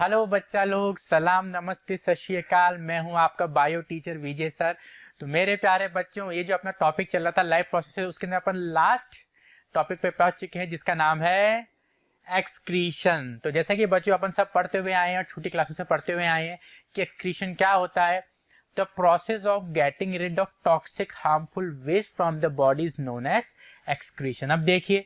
Hello बच्चा लोग सलाम नमस्ते सत मैं हूं आपका बायो टीचर विजय सर तो मेरे प्यारे बच्चों ये जो अपना टॉपिक चल रहा था लाइफ प्रोसेस उसके अंदर अपन लास्ट टॉपिक पे पहुंच चुके हैं जिसका नाम है एक्सक्रीशन तो जैसा कि बच्चों अपन सब पढ़ते हुए आए हैं और छोटी क्लासों से पढ़ते हुए आए हैं कि एक्सक्रीशन क्या होता है the process of getting rid of toxic harmful waste from the body is known as excretion अब देखिए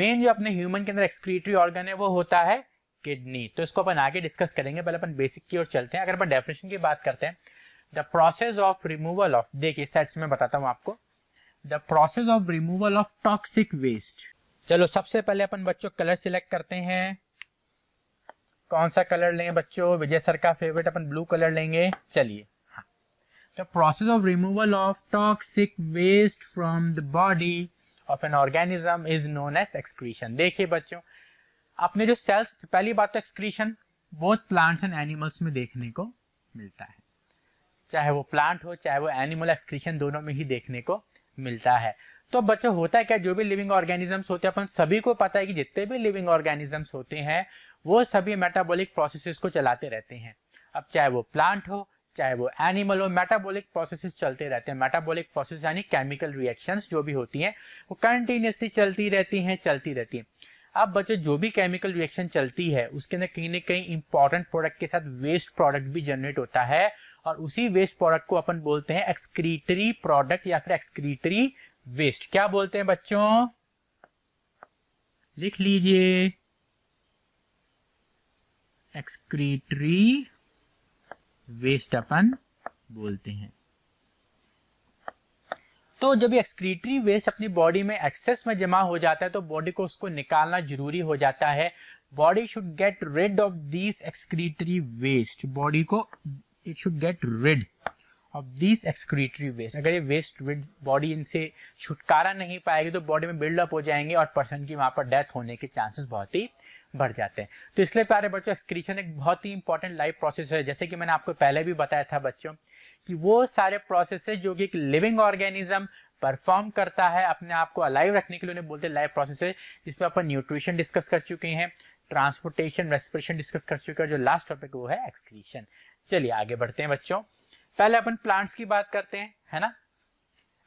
मेन जो अपने ह्यूमन के अंदर एक्सक्रीटरी ऑर्गन है वो होता है किडनी तो इसको अपन आगे डिस्कस करेंगे पहले अपन बेसिक की ओर चलते हैं अगर अपन डेफिनेशन की बात करते हैं the process of removal of देखिए सेट्स में बताता हूँ आपको the process of removal of toxic waste चलो सबसे पहले अपन बच्चों कलर सिलेक्ट करते हैं कौन सा कलर लें बच्चों विजय सर का फेवरेट अपन ब्लू कलर लेंगे चलिए the process of removal of toxic waste from the body of an organism is known as excretion. देखिए बच्चों अपने जो सेल्स पहली बात तो excretion both plants and animals में देखने को मिलता है चाहे वो प्लांट हो चाहे वो एनिमल एक्सक्रीशन दोनों में ही देखने को मिलता है तो बच्चों होता है क्या जो भी लिविंग ऑर्गेनिजम्स होते हैं अपन सभी को पता है कि जितने भी लिविंग ऑर्गेनिजम्स होते हैं वो सभी मेटाबॉलिक प्रोसेसेस को चलाते रहते हैं अब चाहे वो प्लांट हो चाहे वो एनिमल हो मेटाबॉलिक प्रोसेसेस चलते रहते हैं मेटाबॉलिक प्रोसेस यानी केमिकल रिएक्शंस जो भी होती हैं वो कंटिन्यूसली चलती रहती हैं चलती रहती हैं अब बच्चों जो भी केमिकल रिएक्शन चलती है उसके अंदर कहीं ना कहीं इंपॉर्टेंट प्रोडक्ट के साथ वेस्ट प्रोडक्ट भी जनरेट होता है और उसी वेस्ट प्रोडक्ट को अपन बोलते हैं एक्सक्रीटरी प्रोडक्ट या फिर एक्सक्रीटरी वेस्ट क्या बोलते हैं बच्चों लिख लीजिए एक्सक्रीटरी वेस्ट अपन बोलते हैं तो जब एक्सक्रीटरी वेस्ट अपनी बॉडी में एक्सेस में जमा हो जाता है तो बॉडी को उसको निकालना जरूरी हो जाता है body should get rid off this excretory waste body को it should get rid off this excretory waste अगर ये वेस्ट बॉडी इनसे छुटकारा नहीं पाएगी तो बॉडी में बिल्डअप हो जाएंगे और पर्सन की वहां पर डेथ होने के चांसेस बहुत ही बढ़ जाते हैं तो इसलिए प्यारे बच्चों एक्सक्रीशन एक बहुत ही इंपॉर्टेंट लाइफ प्रोसेस है जैसे कि मैंने आपको पहले भी बताया था बच्चों कि वो सारे प्रोसेस जो कि एक लिविंग ऑर्गेनिज्म परफॉर्म करता है अपने आप को अलाइव रखने के लिए उन्हें बोलते हैं लाइव प्रोसेस जिसमें अपन न्यूट्रिशन डिस्कस कर चुके हैं ट्रांसपोर्टेशन रेस्पिरेशन डिस्कस कर चुके हैं जो लास्ट टॉपिक वो है एक्सक्रीशन चलिए आगे बढ़ते हैं बच्चों पहले अपन प्लांट्स की बात करते हैं है ना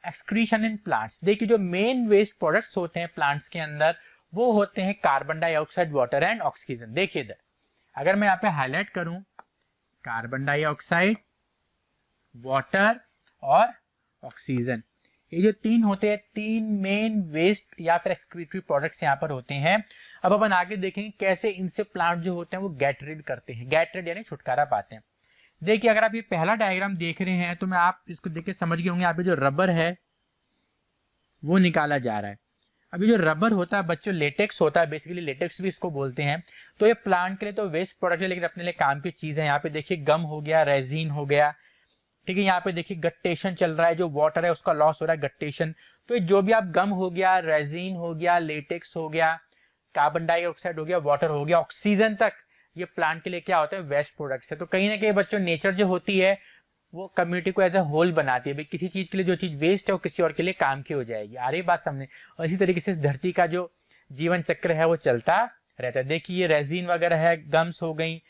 एक्सक्रीशन इन प्लांट्स देखिए जो मेन वेस्ट प्रोडक्ट्स होते हैं प्लांट्स के अंदर वो होते हैं carbon dioxide water and oxygen देखिए इधर अगर मैं यहाँ पे हाईलाइट करूं कार्बन डाइऑक्साइड वाटर और ऑक्सीजन ये जो तीन होते हैं तीन मेन वेस्ट या फिर एक्सक्रीटरी प्रोडक्ट्स यहाँ पर होते हैं अब अपन आगे देखेंगे कैसे इनसे प्लांट जो होते हैं वो गैटरिड करते हैं गैटरिड यानी छुटकारा पाते हैं देखिए अगर आप ये पहला डायग्राम देख रहे हैं तो मैं आप इसको देख के समझ गए होंगे यहाँ पे जो रबर है वो निकाला जा रहा है अभी जो रबर होता है बच्चों लेटेक्स होता है बेसिकली लेटेक्स भी इसको बोलते हैं तो ये प्लांट के लिए तो वेस्ट प्रोडक्ट है लेकिन अपने लिए काम की चीज़ है यहाँ पे देखिए गम हो गया रेजीन हो गया ठीक है यहाँ पे देखिए गट्टेशन चल रहा है जो वाटर है उसका लॉस हो रहा है गट्टेशन तो जो भी आप गम हो गया रेजीन हो गया लेटेक्स हो गया कार्बन डाइऑक्साइड हो गया वाटर हो गया ऑक्सीजन तक ये प्लांट के लिए क्या होता है वेस्ट प्रोडक्ट्स है तो कहीं ना कहीं बच्चों नेचर जो होती है वो कम्युनिटी को एज अ होल बनाती है किसी चीज़ के लिए जो चीज़ वेस्ट है वो किसी और के लिए काम की हो जाएगी आ रही बात सामने और इसी तरीके से इस धरती का जो जीवन चक्र है वो चलता रहता है देखिए ये रेजिन वगैरह है गम्स हो गई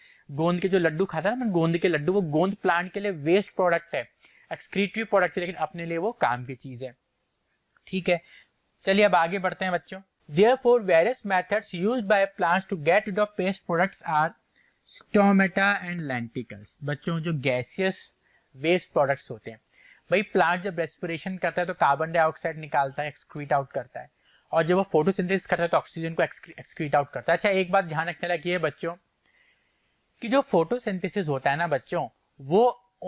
गोंद के जो लड्डू खाता है ना गोंद के लड्डू वो गोंद प्लांट के लिए वेस्ट प्रोडक्ट है एक्सक्रीटरी प्रोडक्ट है लेकिन अपने लिए वो काम की चीज़ है ठीक है चलिए अब आगे बढ़ते हैं बच्चों there four various methods use by plants to get the waste products are stomata and lenticels बच्चों जो गैसियस वेस्ट प्रोडक्ट्स होते हैं भाई प्लांट जब रेस्पिरेशन करता है तो कार्बन डाइऑक्साइड निकालता है एक्सक्रीट आउट करता है और जब वो फोटोसिंथेसिस करता है तो ऑक्सीजन को एक्सक्रीट आउट करता है अच्छा एक बात ध्यान रखने लगी है बच्चों कि जो फोटोसिंथेसिस होता है ना बच्चों वो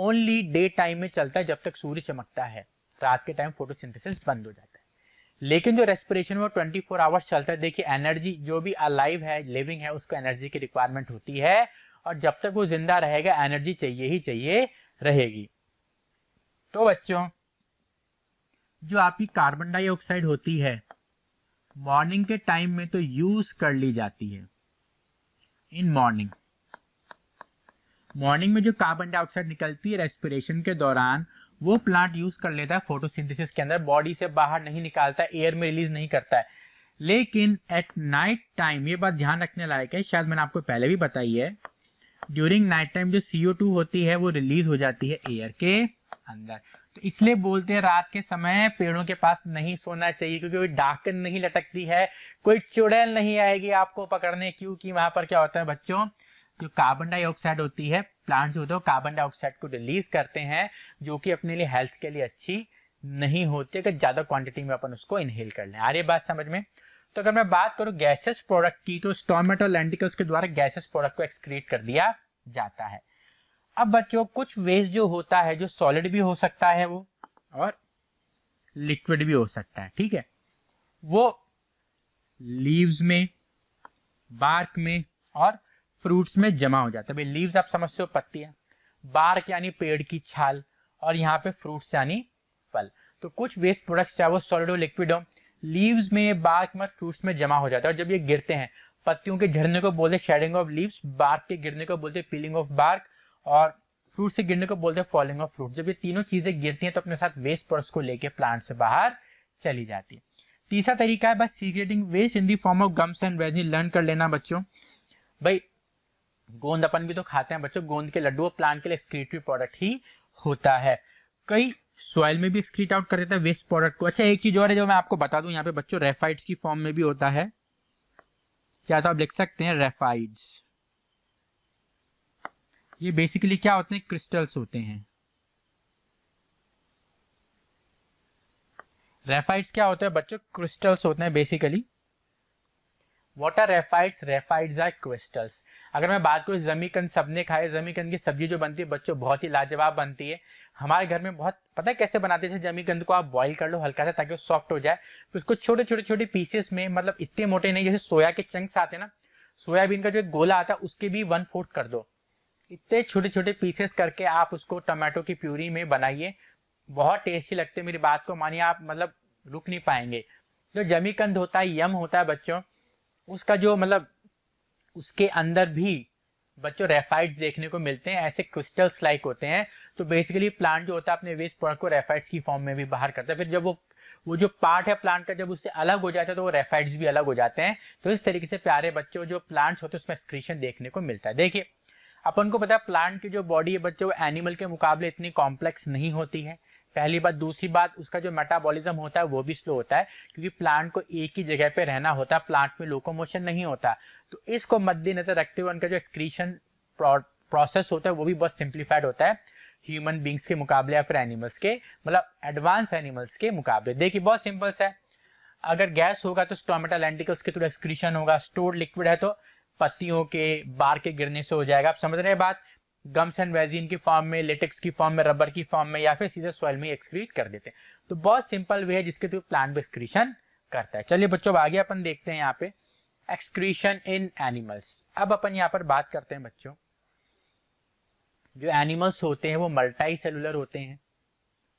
ओनली डे टाइम में चलता है जब तक सूर्य चमकता है रात के टाइम फोटोसिंथेसिस बंद हो जाता है लेकिन जो रेस्पिरेशन वो 24 फोर आवर्स चलता है देखिए एनर्जी जो भी अलाइव है लिविंग है उसको एनर्जी की रिक्वायरमेंट होती है और जब तक वो जिंदा रहेगा एनर्जी चाहिए ही चाहिए रहेगी तो बच्चों जो आपकी कार्बन डाइऑक्साइड होती है मॉर्निंग के टाइम में तो यूज कर ली जाती है इन मॉर्निंग मॉर्निंग में जो कार्बन डाइऑक्साइड निकलती है रेस्पिरेशन के दौरान वो प्लांट यूज कर लेता है फोटोसिंथेसिस के अंदर बॉडी से बाहर नहीं निकालता एयर में रिलीज नहीं करता है लेकिन एट नाइट टाइम ये बात ध्यान रखने लायक है शायद मैंने आपको पहले भी बताई है ड्यूरिंग नाइट टाइम जो सीओ टू होती है वो रिलीज हो जाती है एयर के अंदर तो इसलिए बोलते हैं रात के समय पेड़ों के पास नहीं सोना चाहिए क्योंकि कोई डाकन नहीं लटकती है कोई चुड़ैल नहीं आएगी आपको पकड़ने क्योंकि वहां पर क्या होता है बच्चों जो कार्बन डाइऑक्साइड होती है प्लांट जो होते हैं कार्बन डाइऑक्साइड को रिलीज करते हैं जो कि अपने लिए हेल्थ के लिए अच्छी नहीं होती अगर ज्यादा क्वांटिटी में अपन उसको इनहेल कर लें आ रही बात समझ में तो अगर मैं बात करूं गैसेस प्रोडक्ट की तो स्टोमेट और लेंटिकल्स के द्वारा गैसेस प्रोडक्ट को एक्सक्रीट कर दिया जाता है अब बच्चों कुछ वेस्ट जो होता है जो सॉलिड भी हो सकता है वो और लिक्विड भी हो सकता है ठीक है वो लीव्स में बार्क में और फ्रूट्स में जमा हो जाता है भाई लीव्स आप समझते हो पत्तियां बार्क यानी पेड़ की छाल और यहाँ पे फ्रूट्स यानी फल तो कुछ वेस्ट प्रोडक्ट्स चाहे वो सॉलिड हो लिक्विड हो लीव्स में बार्क में फ्रूट्स में जमा हो जाता है और जब ये गिरते हैं पत्तियों के झरने को बोलते शेडिंग ऑफ लीव्स बार्क के गिरने को बोलते पीलिंग ऑफ बार्क और फ्रूट से गिरने को बोलते हैं फॉलिंग ऑफ फ्रूट जब ये तीनों चीजें गिरती हैं तो अपने साथ वेस्ट प्रोडक्ट्स को लेके प्लांट से बाहर चली जाती है तीसरा तरीका है बस secreting waste in the form of gums and resin learn कर लेना बच्चों भाई गोंद अपन भी तो खाते हैं बच्चों गोंद के लड्डू और प्लांट के लिए एक्सक्रीटरी प्रोडक्ट ही होता है कई सॉइल में भी एक्सक्रीट आउट कर देता है वेस्ट प्रोडक्ट को अच्छा एक चीज और है जो मैं आपको बता दूं यहाँ पे बच्चों रेफाइड्स की फॉर्म में भी होता है क्या तो आप लिख सकते हैं रेफाइड्स ये बेसिकली क्या होते हैं क्रिस्टल्स होते हैं रेफाइड्स क्या होता है बच्चों क्रिस्टल्स होते हैं basically what are raphides raphides are crystals अगर मैं बात करूँ जमीकन सबने खाए जमीकन की सब्जी जो बनती है बच्चों बहुत ही लाजवाब बनती है हमारे घर में बहुत पता है कैसे बनाते हैं जमीकंद को आप बॉईल कर लो हल्का सा ताकि वो सॉफ्ट हो जाए फिर उसको छोटे छोटे छोटे पीसेस में मतलब इतने मोटे नहीं जैसे सोया के चंक्स आते हैं ना सोयाबीन का जो एक गोला आता है उसके भी वन फोर्थ कर दो इतने छोटे छोटे पीसेस करके आप उसको टमाटो की प्यूरी में बनाइए बहुत टेस्टी लगते हैं मेरी बात को मानिए आप मतलब रुक नहीं पाएंगे जो जमीकंद होता है यम होता है बच्चों उसका जो मतलब उसके अंदर भी बच्चों रेफाइड्स देखने को मिलते हैं ऐसे क्रिस्टल्स लाइक होते हैं तो बेसिकली प्लांट जो होता है अपने वेस्ट प्रोडक्ट को रेफाइड्स की फॉर्म में भी बाहर करता है फिर जब वो वो जो पार्ट है प्लांट का जब उससे अलग हो जाता है तो वो रेफाइड्स भी अलग हो जाते हैं तो इस तरीके से प्यारे बच्चों जो प्लांट्स होते हैं उसमें एक्सक्रीशन देखने को मिलता है देखिए अपन को पता है प्लांट की जो बॉडी है बच्चों एनिमल के मुकाबले इतनी कॉम्प्लेक्स नहीं होती है पहली बात दूसरी बात उसका जो मेटाबॉलिज्म होता है वो भी स्लो होता है क्योंकि प्लांट को एक ही जगह पे रहना होता है प्लांट में लोकोमोशन नहीं होता तो इसको मद्देनजर रखते हुए उनका जो एक्सक्रीशन प्रोसेस होता है वो भी बहुत सिंप्लीफाइड होता है ह्यूमन बींग्स के मुकाबले या फिर एनिमल्स के मतलब एडवांस एनिमल्स के मुकाबले देखिए बहुत सिंपल है अगर गैस होगा तो स्टोमेटा लेंटिकल्स के थ्रू एक्सक्रीशन होगा स्टोर लिक्विड है तो पत्तियों के बार के गिरने से हो जाएगा आप समझ रहे हैं बात गम्स एंड वेजीन की फॉर्म में लेटेक्स की फॉर्म में रबर की फॉर्म में या फिर सीधे सॉइल में एक्सक्रीट कर देते हैं तो बहुत सिंपल वे है जिसके थ्रू प्लांट एक्सक्रीशन करता है चलिए बच्चों आगे अपन देखते हैं यहाँ पे एक्सक्रीशन इन एनिमल्स अब अपन यहाँ पर बात करते हैं बच्चों जो एनिमल्स होते हैं वो मल्टाई सेलुलर होते हैं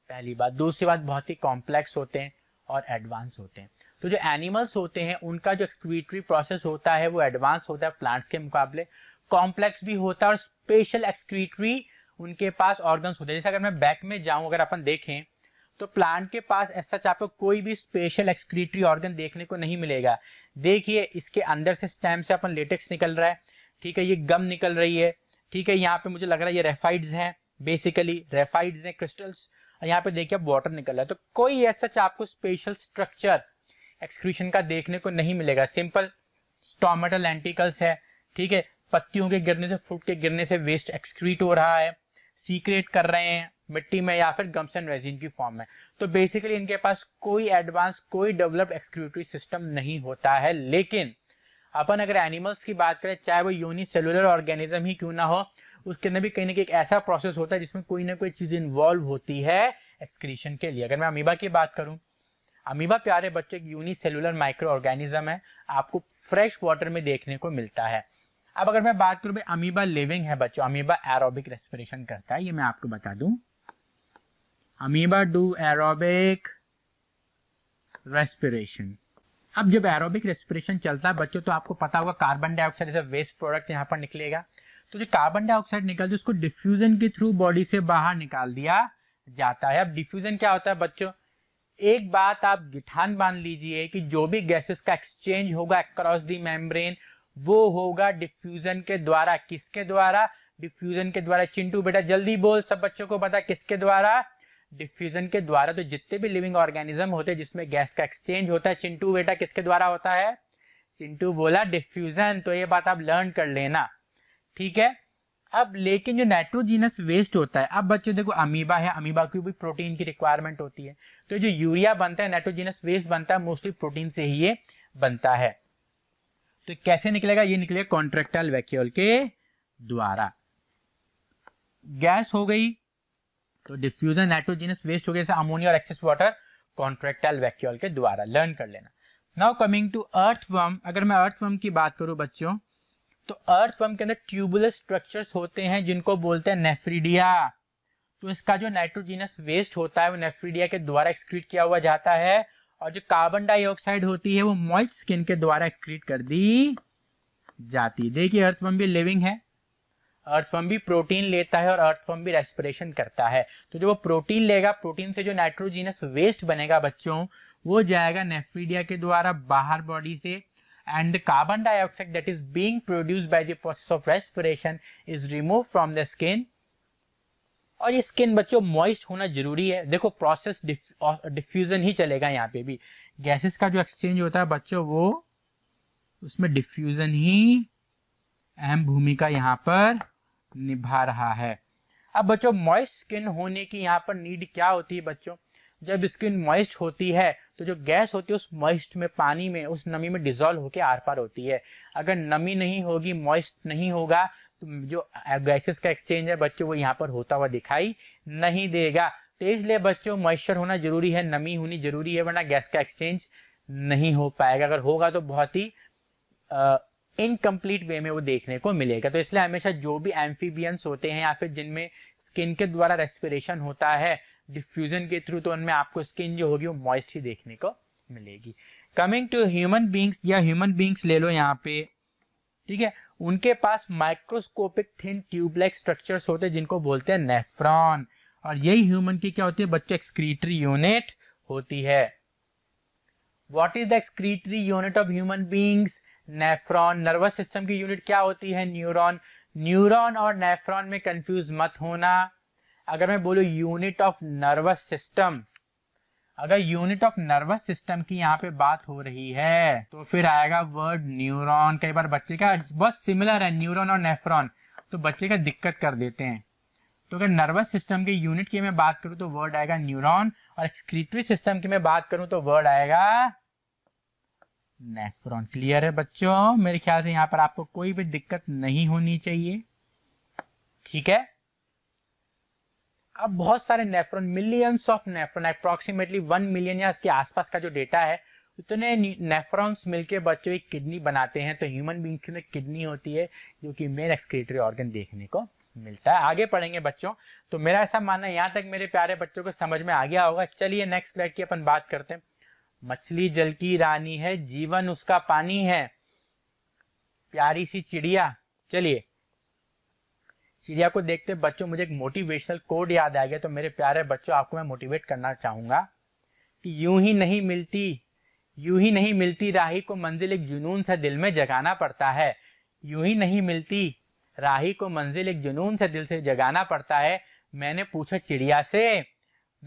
पहली बात दूसरी बात बहुत ही कॉम्प्लेक्स होते हैं और एडवांस होते हैं तो जो एनिमल्स होते हैं उनका जो एक्सक्रीटरी प्रोसेस होता है वो एडवांस होता है प्लांट्स के मुकाबले कॉम्प्लेक्स भी होता है और स्पेशल एक्सक्रीटरी उनके पास ऑर्गन होते हैं जैसे अगर मैं बैक में जाऊं अगर अपन देखें तो प्लांट के पास ऐसा आपको कोई भी स्पेशल एक्सक्रीटरी ऑर्गन देखने को नहीं मिलेगा देखिए इसके अंदर से स्टेम से अपन लेटेक्स निकल रहा है ठीक है ये गम निकल रही है ठीक है यहाँ पे मुझे लग रहा है ये रेफाइड्स हैं बेसिकली रेफाइड्स हैं क्रिस्टल्स और यहाँ पे देखिए आप वाटर निकल रहा है तो कोई ऐसा आपको स्पेशल स्ट्रक्चर एक्सक्रीशन का देखने को नहीं मिलेगा सिंपल स्टोमेटल एंटिकल्स है ठीक है पत्तियों के गिरने से फ्रूट के गिरने से वेस्ट एक्सक्रीट हो रहा है सीक्रेट कर रहे हैं मिट्टी में या फिर गम्स एंड रेजिन की फॉर्म में तो बेसिकली इनके पास कोई एडवांस कोई डेवलप्ड एक्सक्रीटरी सिस्टम नहीं होता है लेकिन अपन अगर एनिमल्स की बात करें चाहे वो यूनि सेलुलर ऑर्गेनिज्म ही क्यों ना हो उसके अंदर भी कहीं ना कहीं एक ऐसा प्रोसेस होता है जिसमें कोई ना कोई चीज इन्वॉल्व होती है एक्सक्रीशन के लिए अगर मैं अमीबा की बात करूं अमीबा प्यारे बच्चे एक सेलुलर माइक्रो ऑर्गेनिज्म है आपको फ्रेश वाटर में देखने को मिलता है अब अगर मैं बात करूं भाई अमीबा लिविंग है बच्चों अमीबा एरोबिक रेस्पिरेशन करता है ये मैं आपको बता दूं अमीबा डू एरोबिक रेस्पिरेशन अब जब एरोबिक रेस्पिरेशन चलता है बच्चों तो आपको पता होगा कार्बन डाइऑक्साइड जैसे वेस्ट प्रोडक्ट यहां पर निकलेगा तो जो कार्बन डाइऑक्साइड निकलती है उसको डिफ्यूजन के थ्रू बॉडी से बाहर निकाल दिया जाता है अब डिफ्यूजन क्या होता है बच्चों एक बात आप गिठान बांध लीजिए कि जो भी गैसेस का एक्सचेंज होगा अक्रॉस दी मेम्ब्रेन वो होगा डिफ्यूजन के द्वारा किसके द्वारा डिफ्यूजन के द्वारा चिंटू बेटा जल्दी बोल सब बच्चों को पता किसके द्वारा डिफ्यूजन के द्वारा तो जितने भी लिविंग ऑर्गेनिज्म होते हैं जिसमें गैस का एक्सचेंज होता है चिंटू बेटा किसके द्वारा होता है चिंटू बोला डिफ्यूजन तो ये बात आप लर्न कर लेना ठीक है अब लेकिन जो नाइट्रोजीनस वेस्ट होता है अब बच्चों देखो अमीबा है अमीबा की भी प्रोटीन की रिक्वायरमेंट होती है तो जो यूरिया बनता है नाइट्रोजीनस वेस्ट बनता है मोस्टली प्रोटीन से ही ये बनता है तो कैसे निकलेगा ये निकलेगा कॉन्ट्रेक्टाइल वैक्यूल के द्वारा गैस हो गई तो डिफ्यूजन नाइट्रोजीनस वेस्ट हो गया जैसे अमोनिया और एक्सेस वाटर कॉन्ट्रेक्टाइल वैक्यूल के द्वारा लर्न कर लेना now coming to earth worm अगर मैं अर्थ वर्म की बात करूं बच्चों तो अर्थ वर्म के अंदर ट्यूबुलस स्ट्रक्चर्स होते हैं जिनको बोलते हैं नेफ्रीडिया तो इसका जो नाइट्रोजीनस वेस्ट होता है वो नेफ्रीडिया के द्वारा एक्सक्रीट किया हुआ जाता है और जो कार्बन डाइऑक्साइड होती है वो मॉइस्ट स्किन के द्वारा एक्सक्रीट कर दी जाती है देखिए अर्थवम भी लिविंग है अर्थवम भी प्रोटीन लेता है और अर्थवम भी रेस्पिरेशन करता है तो जो वो प्रोटीन लेगा प्रोटीन से जो नाइट्रोजीनस वेस्ट बनेगा बच्चों वो जाएगा नेफ्रीडिया के द्वारा बाहर बॉडी से and carbon dioxide that is being produce by the process of respiration is remove from the skin और ये स्किन बच्चों मॉइस्ट होना जरूरी है देखो प्रोसेस डिफ्यूजन uh, ही चलेगा यहाँ पे भी गैसेस का जो एक्सचेंज होता है बच्चों वो उसमें डिफ्यूजन ही अहम भूमिका यहाँ पर निभा रहा है अब बच्चों मॉइस्ट स्किन होने की यहाँ पर नीड क्या होती है बच्चों जब स्किन मॉइस्ट होती है तो जो गैस होती है उस मॉइस्ट में पानी में उस नमी में डिजोल्व होकर आर पार होती है अगर नमी नहीं होगी मॉइस्ट नहीं होगा जो गैसेस का एक्सचेंज है बच्चों वो यहाँ पर होता हुआ दिखाई नहीं देगा तो इसलिए बच्चों मॉइस्चर होना जरूरी है नमी होनी जरूरी है वरना गैस का एक्सचेंज नहीं हो पाएगा अगर होगा तो बहुत ही इनकम्प्लीट वे में वो देखने को मिलेगा तो इसलिए हमेशा जो भी एम्फीबियंस होते हैं या फिर जिनमें स्किन के द्वारा रेस्पिरेशन होता है डिफ्यूजन के थ्रू तो उनमें आपको स्किन जो होगी वो मॉइस्ट ही देखने को मिलेगी कमिंग टू ह्यूमन बींग्स या ह्यूमन बींग्स ले लो यहाँ पे ठीक है उनके पास माइक्रोस्कोपिक थिन ट्यूबलाइक स्ट्रक्चर्स होते हैं जिनको बोलते हैं नेफ्रॉन और यही ह्यूमन की क्या होती है बच्चों एक्सक्रीटरी यूनिट होती है what is the excretory unit of human beings nephron nervous system की यूनिट क्या होती है न्यूरोन न्यूरोन और नेफ्रॉन में कंफ्यूज मत होना अगर मैं बोलू यूनिट ऑफ नर्वस सिस्टम अगर यूनिट ऑफ नर्वस सिस्टम की यहाँ पे बात हो रही है तो फिर आएगा वर्ड न्यूरॉन कई बार बच्चे का बहुत सिमिलर है न्यूरॉन और नेफ्रॉन तो बच्चे का दिक्कत कर देते हैं तो अगर नर्वस सिस्टम के यूनिट की मैं बात करूं तो वर्ड आएगा न्यूरॉन और एक्सक्रीटरी सिस्टम की मैं बात करूं तो वर्ड आएगा नेफ्रॉन क्लियर है बच्चों मेरे ख्याल से यहाँ पर आपको कोई भी दिक्कत नहीं होनी चाहिए ठीक है अब बहुत सारे nephron millions of nephron approximately one million या इसके आसपास का जो डेटा है उतने नेफ्रॉन्स मिलके बच्चों की किडनी बनाते हैं तो ह्यूमन बींग्स में किडनी होती है जो कि मेन एक्सक्रेटरी ऑर्गन देखने को मिलता है आगे पढ़ेंगे बच्चों तो मेरा ऐसा मानना है यहाँ तक मेरे प्यारे बच्चों को समझ में आ गया होगा चलिए नेक्स्ट स्लाइड की अपन बात करते हैं मछली जल की रानी है जीवन उसका पानी है प्यारी सी चिड़िया चलिए चिड़िया को देखते बच्चों मुझे एक मोटिवेशनल कोड याद आ गया तो मेरे प्यारे बच्चों आपको मैं मोटिवेट करना चाहूँगा कि यूं ही नहीं मिलती यूं ही नहीं मिलती राही को मंजिल एक जुनून से दिल में जगाना पड़ता है यूं ही नहीं मिलती राही को मंजिल एक जुनून से दिल से जगाना पड़ता है मैंने पूछा चिड़िया से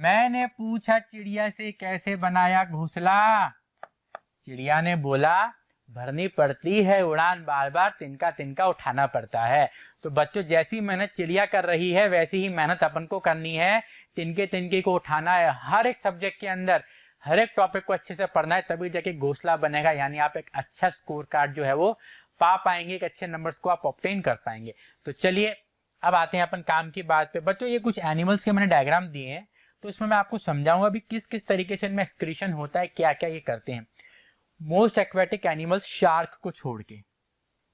मैंने पूछा चिड़िया से कैसे बनाया घोंसला चिड़िया ने बोला भरनी पड़ती है उड़ान बार बार तिनका तिनका उठाना पड़ता है तो बच्चों जैसी मेहनत चिड़िया कर रही है वैसी ही मेहनत अपन को करनी है तिनके तिनके को उठाना है हर एक सब्जेक्ट के अंदर हर एक टॉपिक को अच्छे से पढ़ना है तभी जाके घोसला बनेगा यानी आप एक अच्छा स्कोर कार्ड जो है वो पा पाएंगे एक अच्छे नंबर्स को आप ऑप्टेन कर पाएंगे तो चलिए अब आते हैं अपन काम की बात पे बच्चों ये कुछ एनिमल्स के मैंने डायग्राम दिए हैं तो इसमें मैं आपको समझाऊंगा भी किस किस तरीके से इनमें एक्सक्रीशन होता है क्या क्या ये करते हैं मोस्ट एक्वेटिक एनिमल्स शार्क को छोड़ के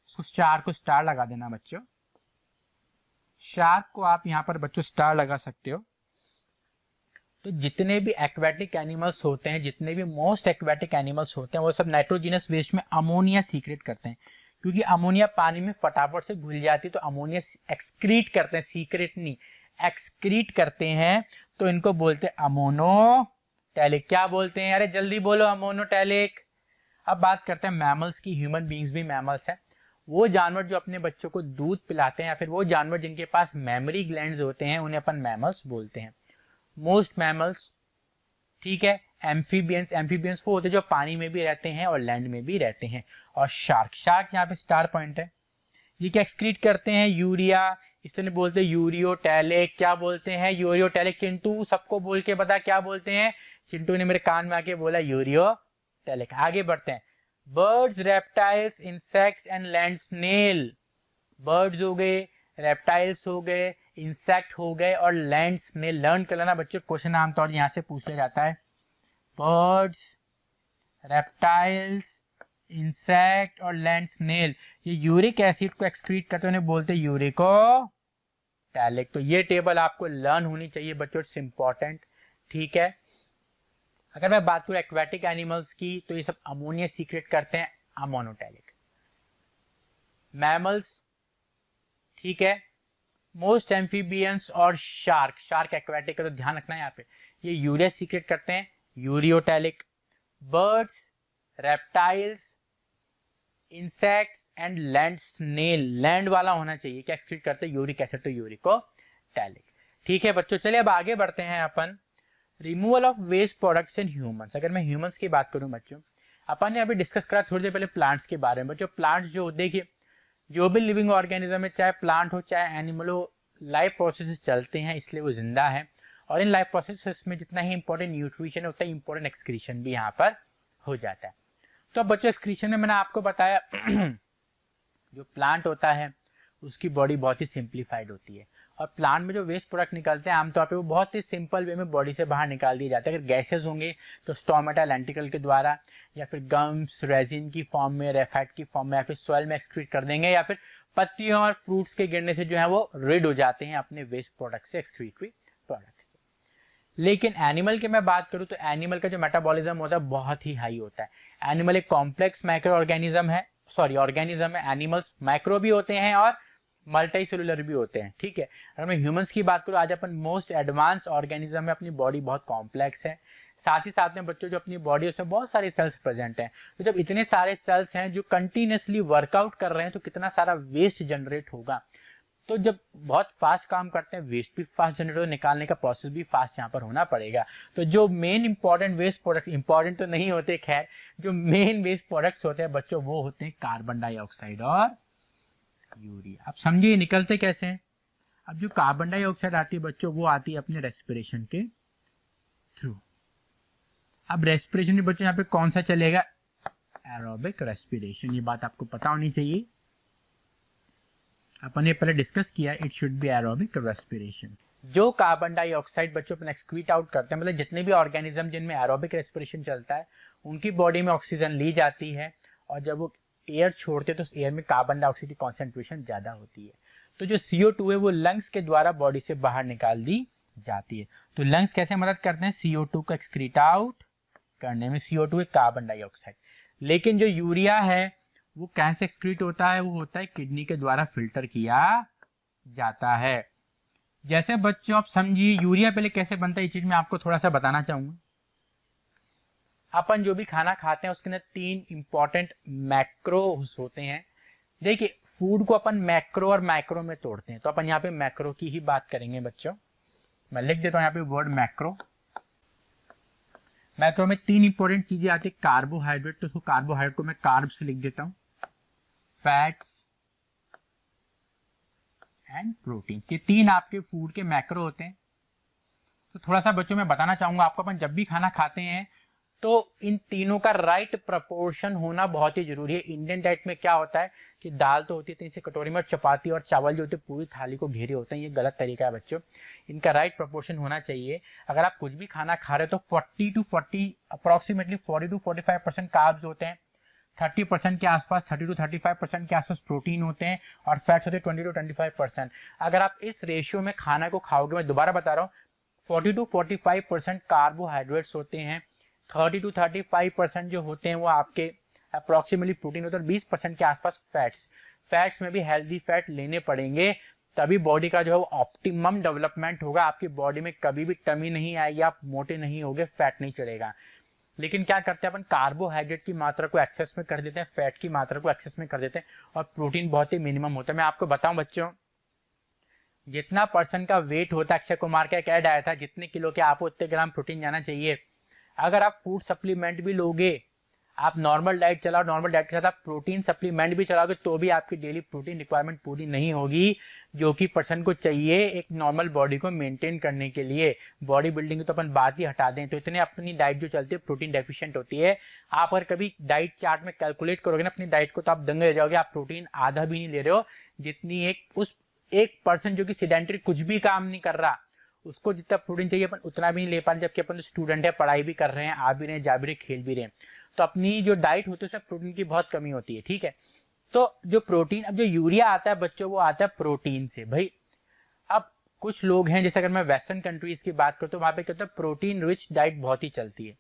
उसको शार्क को स्टार लगा देना बच्चों शार्क को आप यहाँ पर बच्चों स्टार लगा सकते हो तो जितने भी एक्वेटिक एनिमल्स होते हैं जितने भी मोस्ट एक्वेटिक एनिमल्स होते हैं वो सब नाइट्रोजिनस वेस्ट में अमोनिया सीक्रेट करते हैं क्योंकि अमोनिया पानी में फटाफट से घुल जाती है तो अमोनिया एक्सक्रीट करते हैं सीक्रेट नहीं एक्सक्रीट करते हैं तो इनको बोलते हैं अमोनो टैलिक क्या बोलते हैं अरे जल्दी बोलो अमोनो टैलिक अब बात करते हैं मैमल्स की ह्यूमन बींग्स भी मैमल्स हैं वो जानवर जो अपने बच्चों को दूध पिलाते हैं या फिर वो जानवर जिनके पास मेमोरी ग्लैंड होते हैं उन्हें अपन मैमल्स बोलते हैं मोस्ट मैमल्स ठीक है एम्फीबियंस एम्फीबियंस वो होते हैं जो पानी में भी रहते हैं और लैंड में भी रहते हैं और शार्क शार्क यहाँ पे स्टार पॉइंट है ये क्या एक्सक्रीट करते हैं यूरिया तरह बोलते हैं यूरियो यूरियोटेलिक क्या बोलते हैं यूरियो यूरियोटेलिक चिंटू सबको बोल के बता क्या बोलते हैं चिंटू ने मेरे कान में आके बोला यूरियो मेटालिक आगे बढ़ते हैं birds reptiles insects and land snail birds हो गए रेप्टाइल्स हो गए इंसेक्ट हो गए और लैंड स्नेल लर्न कर लेना बच्चों क्वेश्चन आमतौर यहां से पूछ लिया जाता है बर्ड्स रेप्टाइल्स इंसेक्ट और लैंड स्नेल ये यूरिक एसिड को एक्सक्रीट करते उन्हें बोलते यूरिको टैलिक तो ये टेबल आपको लर्न होनी चाहिए बच्चों इट्स इंपॉर्टेंट ठीक है अगर मैं बात करूं एक्वेटिक एनिमल्स की तो ये सब अमोनिया सीक्रेट करते हैं अमोनोटैलिक मैमल्स ठीक है मोस्ट एम्फीबियंस और शार्क शार्क एक्वेटिक का तो ध्यान रखना है यहाँ पे ये यूरिया सीक्रेट करते हैं ureotelic birds reptiles insects and land snail land वाला होना चाहिए क्या एक्सक्रीट करते हैं यूरिक एसिड तो यूरिको टैलिक ठीक है बच्चों चलिए अब आगे बढ़ते हैं अपन removal of waste products in humans अगर मैं ह्यूमंस की बात करूं बच्चों अपन ने अभी डिस्कस करा थोड़ी देर पहले प्लांट्स के बारे में बच्चों प्लांट्स जो देखिए जो भी लिविंग ऑर्गेनिज्म है चाहे प्लांट हो चाहे एनिमल हो लाइफ प्रोसेस चलते हैं इसलिए वो जिंदा है और इन लाइफ प्रोसेस में जितना ही इंपॉर्टेंट न्यूट्रिशन उतना ही इंपॉर्टेंट एक्सक्रीशन भी यहाँ पर हो जाता है तो अब बच्चों एक्सक्रीशन में मैंने आपको बताया जो प्लांट होता है उसकी बॉडी बहुत ही सिंप्लीफाइड होती है और प्लांट में जो वेस्ट प्रोडक्ट निकलते हैं आमतौर पे वो बहुत ही सिंपल वे में बॉडी से बाहर निकाल दिए जाते हैं अगर गैसेज होंगे तो स्टोमेटा लेंटिकल के द्वारा या फिर गम्स रेजिन की फॉर्म में रेफेट की फॉर्म में या फिर सोयल में एक्सक्रीट कर देंगे या फिर पत्तियों और फ्रूट्स के गिरने से जो है वो रेड हो जाते हैं अपने वेस्ट प्रोडक्ट से एक्सक्रीट हुई प्रोडक्ट से लेकिन एनिमल की मैं बात करूँ तो एनिमल का जो मेटाबोलिज्म होता है बहुत ही हाई होता है एनिमल एक कॉम्प्लेक्स माइक्रो ऑर्गेनिज्म है सॉरी ऑर्गेनिज्म है एनिमल्स माइक्रो भी होते हैं और मल्टी सेलुलर भी होते हैं ठीक है अगर मैं ह्यूमंस की बात करूँ आज अपन मोस्ट एडवांस ऑर्गेनिज्म में अपनी बॉडी बहुत कॉम्प्लेक्स है साथ ही साथ में बच्चों जो अपनी बॉडी उसमें बहुत सारे सेल्स प्रेजेंट हैं तो जब इतने सारे सेल्स हैं जो कंटिन्यूसली वर्कआउट कर रहे हैं तो कितना सारा वेस्ट जनरेट होगा तो जब बहुत फास्ट काम करते हैं वेस्ट भी फास्ट जनरेट हो निकालने का प्रोसेस भी फास्ट यहाँ पर होना पड़ेगा तो जो main important waste product important तो नहीं होते खैर जो मेन वेस्ट प्रोडक्ट्स होते हैं बच्चों वो होते हैं कार्बन डाइऑक्साइड और यूरिया आप समझिए निकलते कैसे हैं अब जो कार्बन डाइऑक्साइड आती है बच्चों वो आती है अपने रेस्पिरेशन के थ्रू अब रेस्पिरेशन बच्चों यहाँ पे कौन सा चलेगा एरोबिक रेस्पिरेशन ये बात आपको पता होनी चाहिए अपने पहले डिस्कस किया it should be aerobic respiration जो कार्बन डाइऑक्साइड बच्चों अपने एक्सक्रीट आउट करते हैं मतलब जितने भी ऑर्गेनिज्म जिनमें एरोबिक रेस्पिरेशन चलता है उनकी बॉडी में ऑक्सीजन ली जाती है और जब वो एयर छोड़ते हैं तो एयर में कार्बन डाइऑक्साइड की कॉन्सेंट्रेशन ज़्यादा होती है तो जो सीओ टू है वो लंग्स के द्वारा बॉडी से बाहर निकाल दी जाती है तो लंग्स कैसे मदद करते हैं सीओ टू का एक्सक्रीट आउट करने में सीओ टू है कार्बन डाइऑक्साइड लेकिन जो यूरिया है वो कैसे एक्सक्रीट होता है वो होता है किडनी के द्वारा फिल्टर किया जाता है जैसे बच्चों आप समझिए यूरिया पहले कैसे बनता है ये चीज़ मैं आपको थोड़ा सा बताना चाहूंगा अपन जो भी खाना खाते हैं उसके अंदर तीन इंपॉर्टेंट मैक्रोस होते हैं देखिए फूड को अपन मैक्रो और माइक्रो में तोड़ते हैं तो अपन यहाँ पे मैक्रो की ही बात करेंगे बच्चों मैं लिख देता हूँ यहाँ पे वर्ड मैक्रो मैक्रो में तीन इंपॉर्टेंट चीजें आती है कार्बोहाइड्रेट तो उसको कार्बोहाइड्रेट को मैं कार्ब से लिख देता हूँ फैट्स एंड प्रोटीन ये तीन आपके फूड के मैक्रो होते हैं तो थोड़ा सा बच्चों में बताना चाहूंगा आपको अपन जब भी खाना खाते हैं तो इन तीनों का राइट right प्रपोर्शन होना बहुत ही जरूरी है इंडियन डाइट में क्या होता है कि दाल तो होती है तो इसे कटोरी में चपाती और चावल जो होते हैं पूरी थाली को घेरे होते हैं ये गलत तरीका है बच्चों इनका राइट right प्रपोर्शन होना चाहिए अगर आप कुछ भी खाना खा रहे हो तो 40 to 40 approximately 40 to 45 percent carbs होते हैं 30 परसेंट के आसपास 30 टू 35 परसेंट के आसपास प्रोटीन होते हैं और फैट्स होते हैं ट्वेंटी टू फाइव परसेंट अगर आप इस रेशियो में खाना को खाओगे मैं दोबारा बता रहा हूँ forty to five percent carbohydrates होते हैं thirty to thirty five percent जो होते हैं वो आपके अप्रोक्सीमेटली प्रोटीन होते हैं बीस परसेंट के आसपास फैट्स फैट्स में भी हेल्दी फैट लेने पड़ेंगे तभी बॉडी का जो है वो ऑप्टिमम डेवलपमेंट होगा आपकी बॉडी में कभी भी कमी नहीं आएगी आप मोटे नहीं होगे फैट नहीं चढ़ेगा लेकिन क्या करते हैं अपन कार्बोहाइड्रेट की मात्रा को एक्सेस में कर देते हैं फैट की मात्रा को एक्सेस में कर देते हैं और प्रोटीन बहुत ही मिनिमम होता है मैं आपको बताऊं बच्चों जितना परसेंट का वेट होता है अक्षय कुमार का एक ऐड आया था जितने किलो के आपको उतने ग्राम प्रोटीन जाना चाहिए अगर आप फूड सप्लीमेंट भी लोगे आप नॉर्मल डाइट चलाओ नॉर्मल डाइट के साथ आप प्रोटीन सप्लीमेंट भी चलाओगे तो भी आपकी डेली प्रोटीन रिक्वायरमेंट पूरी नहीं होगी जो कि पर्सन को चाहिए एक नॉर्मल बॉडी को मेंटेन करने के लिए बॉडी बिल्डिंग तो अपन बात ही हटा दें तो इतने अपनी डाइट जो चलती है प्रोटीन डेफिशिएंट होती है आप अगर कभी डाइट चार्ट में कैलकुलेट करोगे ना अपनी डाइट को तो आप दंगे रह जाओगे आप प्रोटीन आधा भी नहीं ले रहे हो जितनी एक उस एक पर्सन जो कि सीडेंटरी कुछ भी काम नहीं कर रहा उसको जितना प्रोटीन चाहिए अपन उतना भी नहीं ले पा रहे जबकि अपन स्टूडेंट तो है पढ़ाई भी कर रहे हैं आ भी रहे जा भी रहे खेल भी रहे हैं तो अपनी जो डाइट होती है उसमें प्रोटीन की बहुत कमी होती है ठीक है तो जो प्रोटीन अब जो यूरिया आता है बच्चों वो आता है प्रोटीन से भाई अब कुछ लोग हैं जैसे अगर मैं वेस्टर्न कंट्रीज की बात करूँ तो वहां पे क्या होता है प्रोटीन रिच डाइट बहुत ही चलती है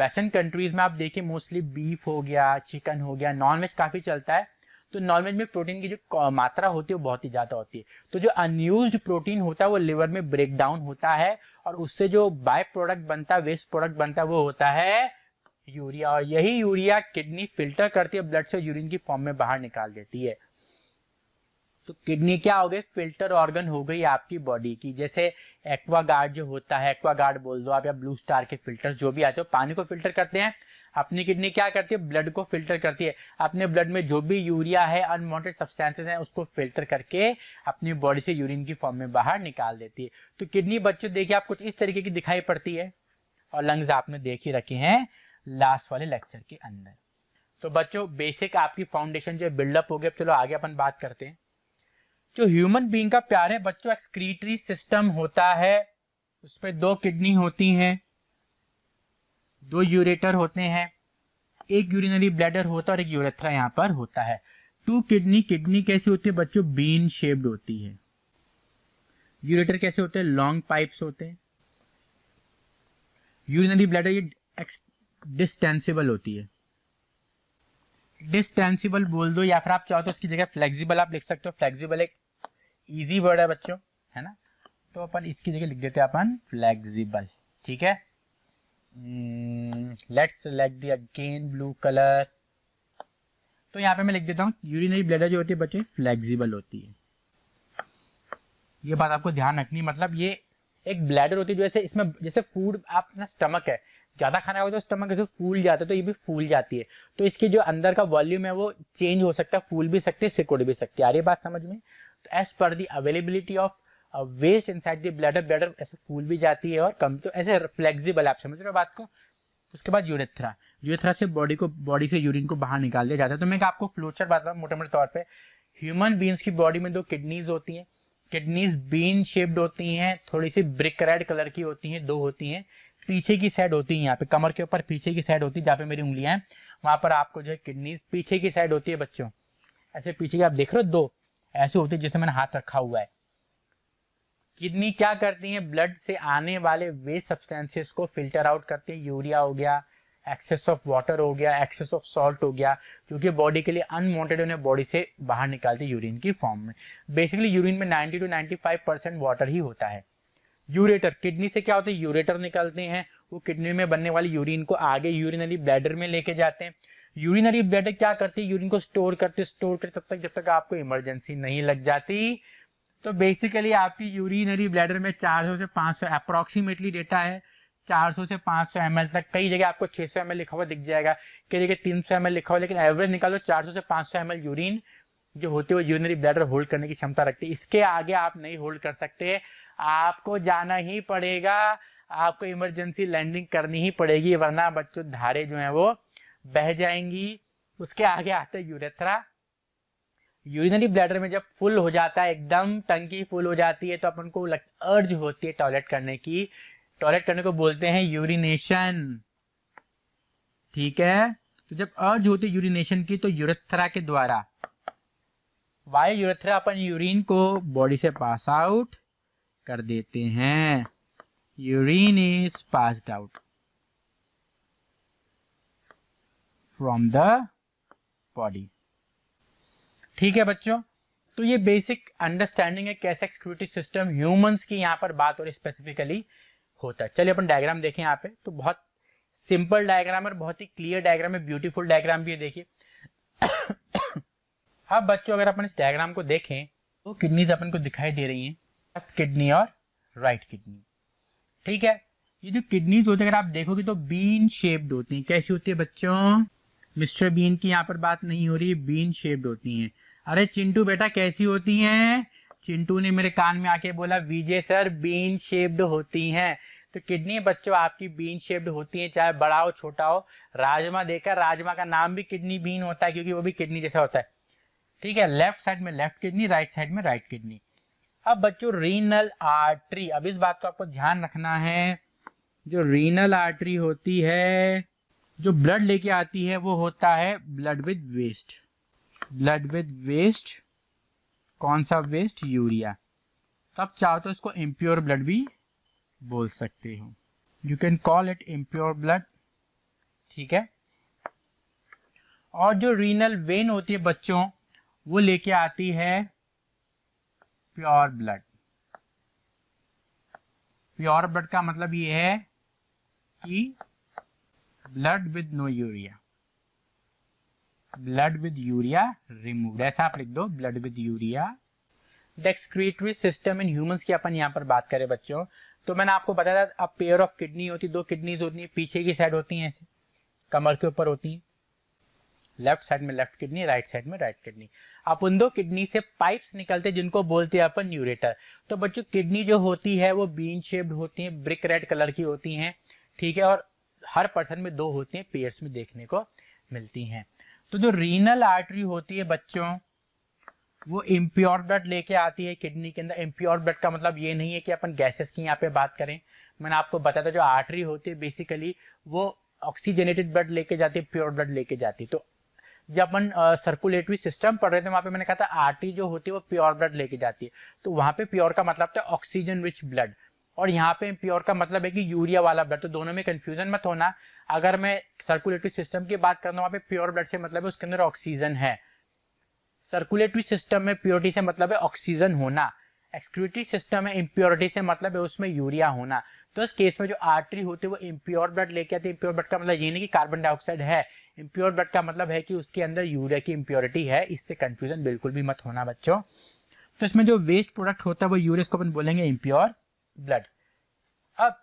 वेस्टर्न कंट्रीज में आप देखिए मोस्टली बीफ हो गया चिकन हो गया नॉनवेज काफी चलता है तो नॉनवेज में प्रोटीन की जो मात्रा होती है वो बहुत ही ज़्यादा होती है तो जो अनयूज प्रोटीन होता है वो लिवर में ब्रेक डाउन होता है और उससे जो बाय प्रोडक्ट बनता है वेस्ट प्रोडक्ट बनता है वो होता है यूरिया और यही यूरिया किडनी फिल्टर करती है ब्लड से यूरिन की फॉर्म में बाहर निकाल देती है तो किडनी क्या हो गई फिल्टर ऑर्गन हो गई आपकी बॉडी की जैसे एक्वागार्ड जो होता है एक्वागार्ड बोल दो आप या ब्लू स्टार के फिल्टर जो भी आते हो पानी को फिल्टर करते हैं अपनी किडनी क्या करती है ब्लड को फिल्टर करती है अपने ब्लड में जो भी यूरिया है अनवॉन्टेड सब्सटेंसेस हैं उसको फिल्टर करके अपनी बॉडी से यूरिन की फॉर्म में बाहर निकाल देती है तो किडनी बच्चों देखिए आप कुछ इस तरीके की दिखाई पड़ती है और लंग्स आपने देख ही रखे हैं लास्ट वाले लेक्चर के अंदर तो बच्चों बेसिक आपकी फाउंडेशन जो बिल्डअप हो गया चलो आगे अपन बात करते हैं जो ह्यूमन बींग का प्यारे बच्चों एक्सक्रीटरी सिस्टम होता है उसमें दो किडनी होती हैं दो यूरेटर होते हैं एक यूरिनरी ब्लैडर होता है और एक यूरेथ्रा यहाँ पर होता है टू किडनी किडनी कैसी होती है बच्चों बीन शेप्ड होती है यूरेटर कैसे होते हैं लॉन्ग पाइप्स होते हैं यूरिनरी ब्लैडर ये डिस्टेंसिबल होती है डिस्टेंसिबल बोल दो या फिर आप चाहो तो उसकी जगह फ्लेक्सिबल आप लिख सकते हो फ्लेक्सिबल एक इजी वर्ड है बच्चों है ना तो अपन इसकी जगह लिख देते हैं अपन फ्लेक्सिबल ठीक है let's select again blue colour तो यहाँ पे मैं लिख देता हूँ यूरिनरी ब्लैडर जो होती है बच्चे फ्लेक्सिबल होती है ये बात आपको ध्यान रखनी मतलब ये एक ब्लैडर होती है जो ऐसे इसमें जैसे फूड आप ना स्टमक है ज़्यादा खाना होता है स्टमक ऐसे फूल जाता है तो ये भी फूल जाती है तो इसके जो अंदर का वॉल्यूम है वो चेंज हो सकता है फूल भी सकती है सिकुड़ भी सकती है आ रही बात समझ में एज पर the availability of waste inside the bladder bladder ऐसे फूल भी जाती है और कम तो ऐसे फ्लेक्सिबल आप समझ रहे हो बात को उसके बाद यूरेथ्रा यूरेथ्रा से बॉडी को बॉडी से यूरिन को बाहर निकाल दिया जाता है तो मैं आपको फ्लोचर बताता हूँ मोटे मोटे तौर पर ह्यूमन बींग्स की बॉडी में दो किडनीज होती हैं किडनीज बीन शेप्ड होती हैं थोड़ी सी ब्रिक रेड कलर की होती हैं दो होती हैं पीछे की साइड होती है यहाँ पे कमर के ऊपर पीछे की साइड होती है जहाँ पे मेरी उंगलियां हैं वहां पर आपको जो है किडनीज पीछे की साइड होती है बच्चों ऐसे पीछे की आप देख रहे हो दो ऐसे होते हैं जैसे मैंने हाथ रखा हुआ है किडनी क्या करती है ब्लड से आने वाले वेस्ट सब्सटेंसेस को फिल्टर आउट करती है यूरिया हो गया एक्सेस ऑफ वाटर हो गया एक्सेस ऑफ सॉल्ट हो गया जो कि बॉडी के लिए अनवॉन्टेड उन्हें बॉडी से बाहर निकालती है यूरिन की फॉर्म में बेसिकली यूरिन में 90 टू 95 परसेंट वाटर ही होता है यूरेटर किडनी से क्या होता है यूरेटर निकलते हैं वो किडनी में बनने वाली यूरिन को आगे यूरिनरी ब्लैडर में लेके जाते हैं यूरिनरी ब्लैडर क्या करती है यूरिन को स्टोर करती स्टोर करती तब तक जब तक आपको इमरजेंसी नहीं लग जाती तो बेसिकली आपकी यूरिनरी ब्लैडर में 400 से 500 सौ अप्रॉक्सीमेटली डेटा है 400 से 500 सौ तक कई जगह आपको 600 सौ लिखा हुआ दिख जाएगा कई जगह 300 सौ लिखा हुआ लेकिन एवरेज निकालो 400 से 500 सौ यूरिन जो होती है वो यूरिनरी ब्लैडर होल्ड करने की क्षमता रखती है इसके आगे आप नहीं होल्ड कर सकते आपको जाना ही पड़ेगा आपको इमरजेंसी लैंडिंग करनी ही पड़ेगी वरना बच्चों धारे जो है वो बह जाएंगी उसके आगे आते है यूरेथ्रा यूरिनरी ब्लैडर में जब फुल हो जाता है एकदम टंकी फुल हो जाती है तो अपन को अर्ज होती है टॉयलेट करने की टॉयलेट करने को बोलते हैं यूरिनेशन ठीक है तो जब अर्ज होती है यूरिनेशन की तो यूरेथ्रा के द्वारा वाई यूरेथ्रा अपन यूरिन को बॉडी से पास आउट कर देते हैं urine is pass out from the body ठीक है बच्चों तो ये बेसिक अंडरस्टैंडिंग है कैसे एक्सक्यूटिव सिस्टम ह्यूमंस की यहाँ पर बात और स्पेसिफिकली होता है चलिए अपन डायग्राम देखें यहाँ पे तो बहुत सिंपल डायग्राम और बहुत ही क्लियर डायग्राम है ब्यूटीफुल डायग्राम भी है देखिए अब बच्चों अगर अपन इस डायग्राम को देखें तो किडनीज अपन को दिखाई दे रही हैं लेफ्ट किडनी और राइट किडनी ठीक है ये जो किडनीज होते हैं अगर आप देखोगे तो बीन शेप्ड होती हैं कैसी होती है बच्चों मिस्टर बीन की यहाँ पर बात नहीं हो रही बीन शेप्ड होती हैं अरे चिंटू बेटा कैसी होती हैं चिंटू ने मेरे कान में आके बोला विजय सर बीन शेप्ड होती हैं तो किडनी बच्चों आपकी बीन शेप्ड होती हैं चाहे बड़ा हो छोटा हो राजमा देखा राजमा का नाम भी किडनी बीन होता है क्योंकि वो भी किडनी जैसा होता है ठीक है लेफ्ट साइड में लेफ्ट किडनी राइट साइड में राइट किडनी अब बच्चों रीनल आर्टरी अब इस बात को आपको ध्यान रखना है जो रीनल आर्टरी होती है जो ब्लड लेके आती है वो होता है blood with waste blood with waste कौन सा वेस्ट यूरिया तो आप चाहो तो इसको इम्प्योर ब्लड भी बोल सकते हो you can call it impure blood ठीक है और जो रीनल वेन होती है बच्चों वो लेके आती है प्योर ब्लड प्योर ब्लड का मतलब ये है कि blood with no urea blood with urea remove ऐसा आप लिख दो blood with urea the excretory system in humans की अपन यहाँ पर बात करें बच्चों तो मैंने आपको बताया था अब पेयर ऑफ किडनी होती दो किडनीज होती है पीछे की साइड होती हैं ऐसे कमर के ऊपर होती हैं लेफ्ट साइड में लेफ्ट किडनी राइट साइड में राइट किडनी आप उन दो किडनी से पाइप्स निकलते जिनको बोलते हैं अपन न्यूरेटर तो बच्चों किडनी जो होती है वो बीन शेप्ड होती है ब्रिक रेड कलर की होती हैं ठीक है और हर पर्सन में दो होती हैं पेयर्स में देखने को मिलती हैं तो जो रीनल आर्टरी होती है बच्चों वो इम्प्योर ब्लड लेके आती है किडनी के अंदर इम्प्योर ब्लड का मतलब ये नहीं है कि अपन गैसेस की यहाँ पे बात करें मैंने आपको बताया था जो आर्टरी होती है बेसिकली वो ऑक्सीजनेटेड ब्लड लेके जाती है प्योर ब्लड लेके जाती है तो जब अपन सर्कुलेटरी सिस्टम पढ़ रहे थे वहाँ पे मैंने कहा था आर्टरी जो होती है वो प्योर ब्लड लेके जाती है तो वहाँ पे प्योर का मतलब था ऑक्सीजन रिच ब्लड और यहाँ पे प्योर का मतलब है कि यूरिया वाला ब्लड तो दोनों में कंफ्यूजन मत होना अगर मैं सर्कुलेटरी सिस्टम की बात करना वहाँ पे प्योर ब्लड से मतलब है उसके अंदर ऑक्सीजन है सर्कुलेटरी सिस्टम में प्योरिटी से मतलब है ऑक्सीजन होना एक्सक्रिटरी सिस्टम है इम्प्योरिटी से मतलब है उसमें यूरिया होना तो इस केस में जो आर्टरी होती है वो इम्प्योर ब्लड लेके आते हैं इम्प्योर ब्लड का मतलब ये नहीं कि कार्बन डाइऑक्साइड है इम्प्योर ब्लड का मतलब है कि उसके अंदर यूरिया की इम्प्योरिटी है इससे कंफ्यूजन बिल्कुल भी मत होना बच्चों तो इसमें जो वेस्ट प्रोडक्ट होता है वो यूरिया को अपन बोलेंगे इम्प्योर ब्लड अब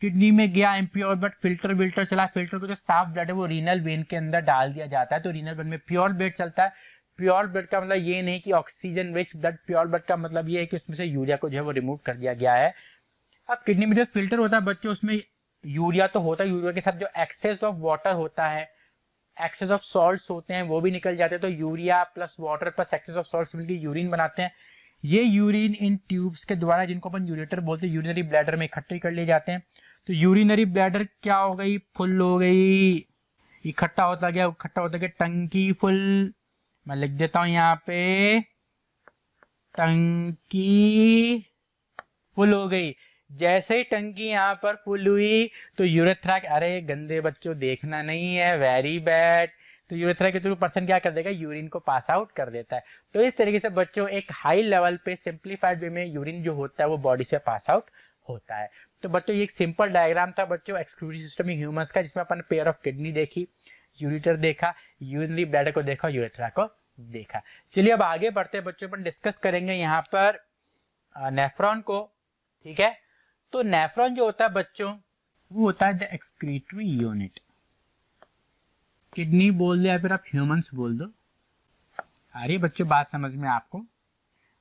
किडनी में गया एमप्योर ब्लड फिल्टर विल्टर चला फिल्टर को जो साफ ब्लड है वो रीनल वेन के अंदर डाल दिया जाता है तो रीनल ब्लड में प्योर ब्लड चलता है प्योर ब्लड का मतलब ये नहीं कि oxygen rich blood pure blood का मतलब ये है कि उसमें से यूरिया को जो है वो रिमूव कर दिया गया है अब किडनी में जो फिल्टर होता है बच्चों उसमें यूरिया तो होता है यूरिया के साथ जो एक्सेस ऑफ वाटर होता है एक्सेस ऑफ सॉल्ट होते हैं वो भी निकल जाते हैं तो urea plus water plus excess of salt मिलकर यूरिन बनाते हैं ये यूरिन इन ट्यूब्स के द्वारा जिनको अपन यूरेटर बोलते हैं यूरिनरी ब्लैडर में इकट्ठे कर लिए जाते हैं तो यूरिनरी ब्लैडर क्या हो गई फुल हो गई इकट्ठा होता गया इकट्ठा होता गया टंकी फुल मैं लिख देता हूं यहाँ पे टंकी फुल हो गई जैसे ही टंकी यहाँ पर फुल हुई तो यूरेथ्रा अरे गंदे बच्चों देखना नहीं है वेरी बैड तो यूरेथ्रा के थ्रू तो पर्सन क्या कर देगा यूरिन को पास आउट कर देता है तो इस तरीके से बच्चों एक हाई लेवल पे सिंप्लीफाइड वे में यूरिन जो होता है वो बॉडी से पास आउट होता है तो बच्चों ये एक सिंपल डायग्राम था बच्चों एक्सक्लूसिव सिस्टम ह्यूमस का जिसमें अपन पेयर ऑफ किडनी देखी यूरिटर देखा यूरिनरी ब्लैडर को देखा यूरेथ्रा को देखा चलिए अब आगे बढ़ते हैं बच्चों अपन डिस्कस करेंगे यहाँ पर नेफ्रॉन को ठीक है तो नेफ्रॉन जो होता है बच्चों वो होता है द एक्सक्रीटरी यूनिट किडनी बोल दो या फिर आप ह्यूमंस बोल दो अरे बच्चों बात समझ में आपको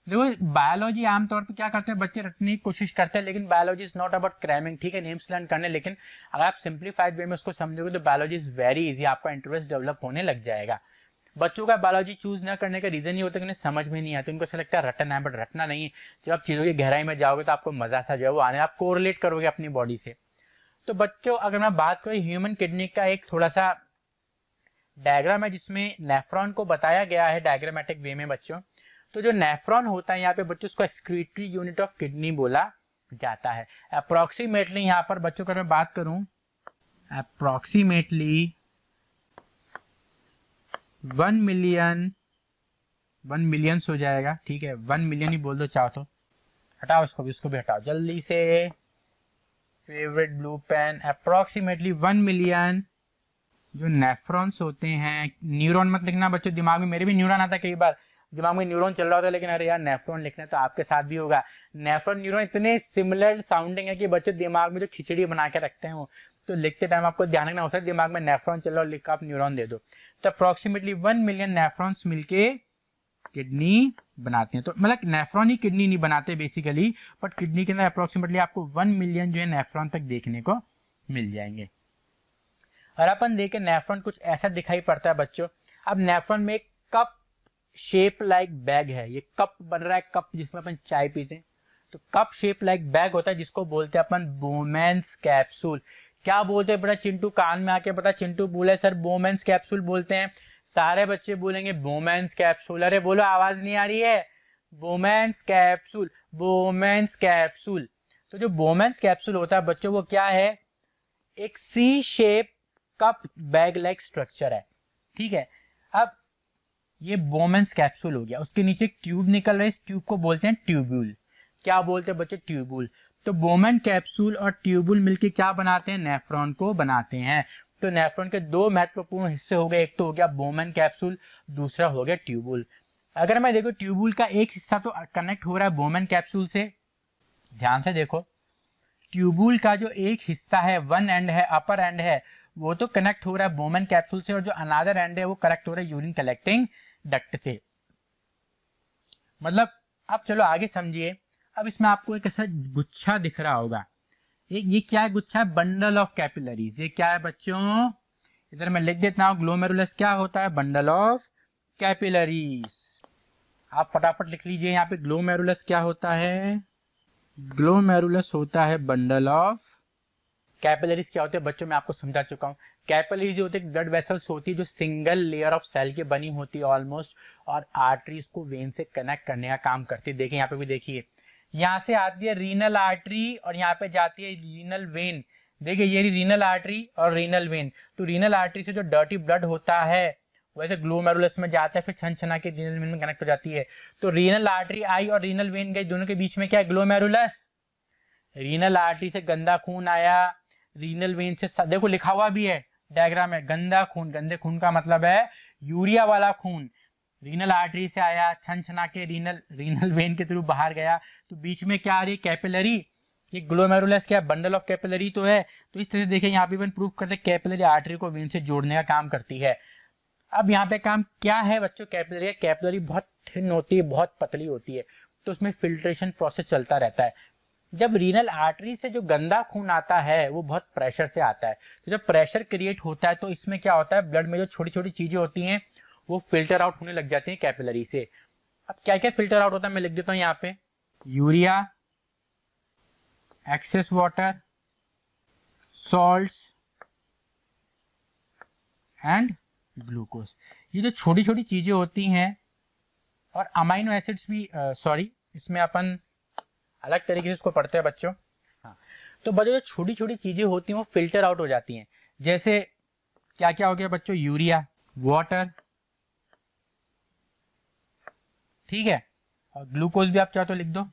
देखो बायोलॉजी आमतौर पर क्या करते हैं बच्चे रटने की कोशिश करते हैं लेकिन biology is not about cramming ठीक है नेम्स लर्न करने लेकिन अगर आप सिंप्लीफाइड वे में उसको समझोगे तो बायोलॉजी इज वेरी इजी आपका इंटरेस्ट डेवलप होने लग जाएगा बच्चों का बायोलॉजी चूज ना करने का रीजन ये होता है कि उन्हें समझ में नहीं आता उनको ऐसा लगता है रटना है बट रटना नहीं है जब आप चीज़ों की गहराई में जाओगे तो आपको मजा सा जो है वो आने आप कोरिलेट करोगे अपनी बॉडी से तो बच्चों अगर मैं बात करूँ ह्यूमन किडनी का एक थोड़ा सा डायग्राम है जिसमें नेफ्रॉन को बताया गया है डायग्रामेटिक वे में बच्चों तो जो नेफ्रॉन होता है यहाँ पे बच्चों उसको एक्सक्रीटरी यूनिट ऑफ किडनी बोला जाता है अप्रोक्सीमेटली यहाँ पर बच्चों अगर मैं बात करूं approximately one million one millions हो जाएगा ठीक है वन मिलियन ही बोल दो चाहो तो हटाओ उसको भी उसको भी हटाओ जल्दी से favourite blue pen approximately one million जो नेफ्रॉन्स होते हैं न्यूरॉन मत लिखना बच्चों दिमाग में मेरे भी न्यूरॉन आता कई बार दिमाग में न्यूरॉन चल रहा होता है लेकिन अरे यार नेफ्रॉन लिखना तो आपके साथ भी होगा नेफ्रॉन न्यूरॉन इतने सिमिलर साउंडिंग है कि बच्चों दिमाग में जो खिचड़ी बना के रखते हैं वो तो लिखते टाइम आपको ध्यान रखना हो है दिमाग में नेफ्रॉन चल रहा हो लिख आप न्यूरोन दे दो तो अप्रोक्सीमेटली वन मिलियन नेफ्रॉन्स मिलके किडनी बनाते हैं तो मतलब नेफ्रॉन ही किडनी नहीं बनाते बेसिकली बट किडनी के अंदर अप्रोक्सीमेटली आपको वन मिलियन जो है नेफ्रॉन तक देखने को मिल जाएंगे और अपन देखे नेफ्रॉन कुछ ऐसा दिखाई पड़ता है बच्चों अब नेफ्रॉन में एक कप शेप लाइक बैग है ये कप बन रहा है कप जिसमें अपन चाय पीते हैं तो कप शेप लाइक बैग होता है जिसको बोलते हैं अपन बोमेंस कैप्सूल क्या बोलते हैं बेटा चिंटू कान में आके पता चिंटू बोले सर बोमेंस कैप्सूल बोलते हैं सारे बच्चे बोलेंगे बोमेंस कैप्सूल अरे बोलो आवाज नहीं आ रही है बोमेंस कैप्सूल बोमेंस कैप्सूल तो जो बोमेंस कैप्सूल होता है बच्चों वो क्या है एक C shape cup bag like structure है ठीक है अब ये बोमेंस कैप्सूल हो गया उसके नीचे ट्यूब निकल रहा है इस ट्यूब को बोलते हैं ट्यूब्यूल क्या बोलते हैं बच्चे ट्यूबुल तो बोमेन कैप्सूल और ट्यूबुल मिलके क्या बनाते हैं नेफ्रॉन को बनाते हैं तो नेफ्रॉन के दो महत्वपूर्ण हिस्से हो गए एक तो हो गया बोमेन कैप्सूल दूसरा हो गया ट्यूबुल अगर मैं देखो ट्यूबुल का एक हिस्सा तो कनेक्ट हो रहा है बोमेन कैप्सूल से ध्यान से देखो ट्यूबुल का जो एक हिस्सा है वन एंड है अपर एंड है वो तो कनेक्ट हो रहा है बोमन कैप्सूल से और जो अनादर एंड है वो कनेक्ट हो रहा है यूरिन कलेक्टिंग डक्ट से मतलब अब चलो आगे समझिए अब इसमें आपको एक ऐसा गुच्छा दिख रहा होगा ये ये क्या है गुच्छा है बंडल ऑफ कैपिलरीज ये क्या है बच्चों इधर मैं लिख देता हूँ ग्लोमेरुलस क्या होता है बंडल ऑफ कैपिलरीज आप फटाफट लिख लीजिए यहाँ पे ग्लोमेरुलस क्या होता है ग्लोमेरुलस होता है बंडल ऑफ कैपिलरीज क्या होते हैं बच्चों मैं आपको समझा चुका हूँ कैपिलरीज होते हैं ब्लड वेसल्स होती है जो सिंगल लेयर ऑफ सेल की बनी होती है ऑलमोस्ट और आर्टरीज को वेन से कनेक्ट करने का काम करती है देखिए यहाँ पे भी देखिए यहाँ से आती है रीनल आर्टरी और यहाँ पे जाती है रीनल वेन देखिए ये रीनल आर्टरी और रीनल वेन तो रीनल आर्टरी से जो डर्टी ब्लड होता है वैसे ग्लोमेरुलस में जाता है फिर छन छना के रीनल वेन में कनेक्ट हो जाती है तो रीनल आर्टरी आई और रीनल वेन गई दोनों के बीच में क्या है ग्लोमेरुलस रीनल आर्टरी से गंदा खून आया रीनल वेन से देखो लिखा हुआ भी है डायग्राम में गंदा खून गंदे खून का मतलब है यूरिया वाला खून रीनल आर्टरी से आया छन छना के रीनल रीनल वेन के थ्रू बाहर गया तो बीच में क्या आ रही है कैपिलरी ये ग्लोमेरुलस क्या बंडल ऑफ कैपिलरी तो है तो इस तरह से देखिए यहाँ पे इवन प्रूफ करते हैं कैपिलरी आर्टरी को वेन से जोड़ने का काम करती है अब यहाँ पे काम क्या है बच्चों कैपिलरी कैपिलरी बहुत थिन होती है बहुत पतली होती है तो उसमें फिल्ट्रेशन प्रोसेस चलता रहता है जब रीनल आर्टरी से जो गंदा खून आता है वो बहुत प्रेशर से आता है तो जब प्रेशर क्रिएट होता है तो इसमें क्या होता है ब्लड में जो छोटी छोटी चीजें होती हैं वो फिल्टर आउट होने लग जाती हैं कैपिलरी से अब क्या क्या फिल्टर आउट होता है मैं लिख देता हूँ यहाँ पे urea excess water salt and glucose ये जो छोटी छोटी चीजें होती हैं और अमाइनो एसिड्स भी सॉरी इसमें अपन अलग तरीके से उसको पढ़ते हैं बच्चों हाँ तो बच्चों जो छोटी छोटी चीज़ें होती हैं वो फिल्टर आउट हो जाती हैं जैसे क्या क्या हो गया बच्चों यूरिया वाटर ठीक है और ग्लूकोज भी आप चाहो तो लिख दो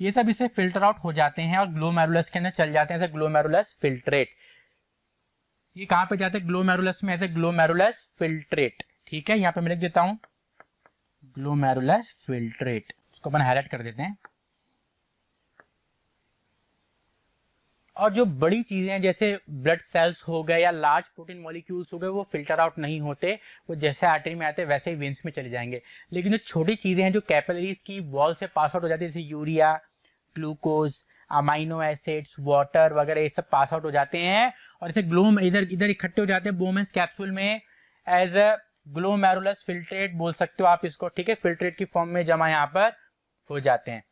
ये सब इसे फिल्टर आउट हो जाते हैं और ग्लोमेरुलस के अंदर चल जाते हैं ग्लोमेरुलस फिल्ट्रेट ये कहां पे जाते हैं ग्लोमेरुलस में ऐसे ए ग्लोमेरुलस फिल्ट्रेट ठीक है यहां पे मैं लिख देता हूँ ग्लोमेरुलस फिल्ट्रेट इसको अपन हाईलाइट कर देते हैं और जो बड़ी चीज़ें हैं जैसे ब्लड सेल्स हो गए या लार्ज प्रोटीन मॉलिक्यूल्स हो गए वो फिल्टर आउट नहीं होते वो जैसे आर्टरी में आते वैसे ही वेंस में चले जाएंगे लेकिन जो छोटी चीज़ें हैं जो कैपलरीज की वॉल से पास आउट हो जाती है जैसे urea glucose amino acids water वगैरह ये सब पास आउट हो जाते हैं और जैसे ग्लोम इधर इधर इकट्ठे हो जाते हैं बोमेंस कैप्सूल में एज अ ग्लोमेरुलस फिल्ट्रेट बोल सकते हो आप इसको ठीक है फिल्ट्रेट की फॉर्म में जमा यहाँ पर हो जाते हैं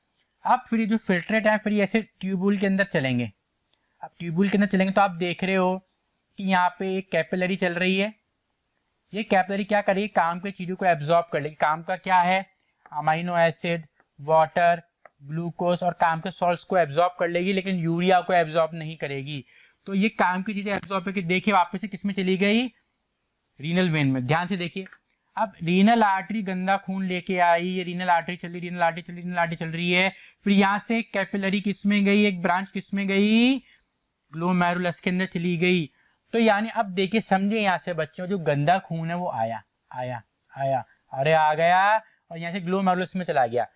अब फिर जो फिल्ट्रेट है फिर ऐसे ट्यूबुल के अंदर चलेंगे आप ट्यूबुल के अंदर चलेंगे तो आप देख रहे हो कि यहाँ पे एक कैपिलरी चल रही है ये कैपिलरी क्या करेगी काम के चीज़ों को एब्जॉर्ब कर लेगी काम का क्या है अमाइनो एसिड वाटर ग्लूकोज और काम के सॉल्ट को एब्जॉर्ब कर लेगी लेकिन यूरिया को एब्जॉर्ब नहीं करेगी तो ये काम की चीज़ें एब्जॉर्ब करके देखिए वापस से किसमें चली गई रीनल वेन में ध्यान से देखिए अब रीनल आर्टरी गंदा खून लेके आई ये रीनल आर्टरी चल रही रीनल आर्टरी चल रही रीनल आर्टरी चल रही है फिर यहाँ से कैपिलरी किस में गई एक ब्रांच किस में गई ग्लोमेरुलस के अंदर चली गई तो यानी अब देखिए समझे यहाँ से बच्चों जो गंदा खून है वो आया आया आया अरे आ गया और यहाँ से ग्लोमेरुलस में चला गया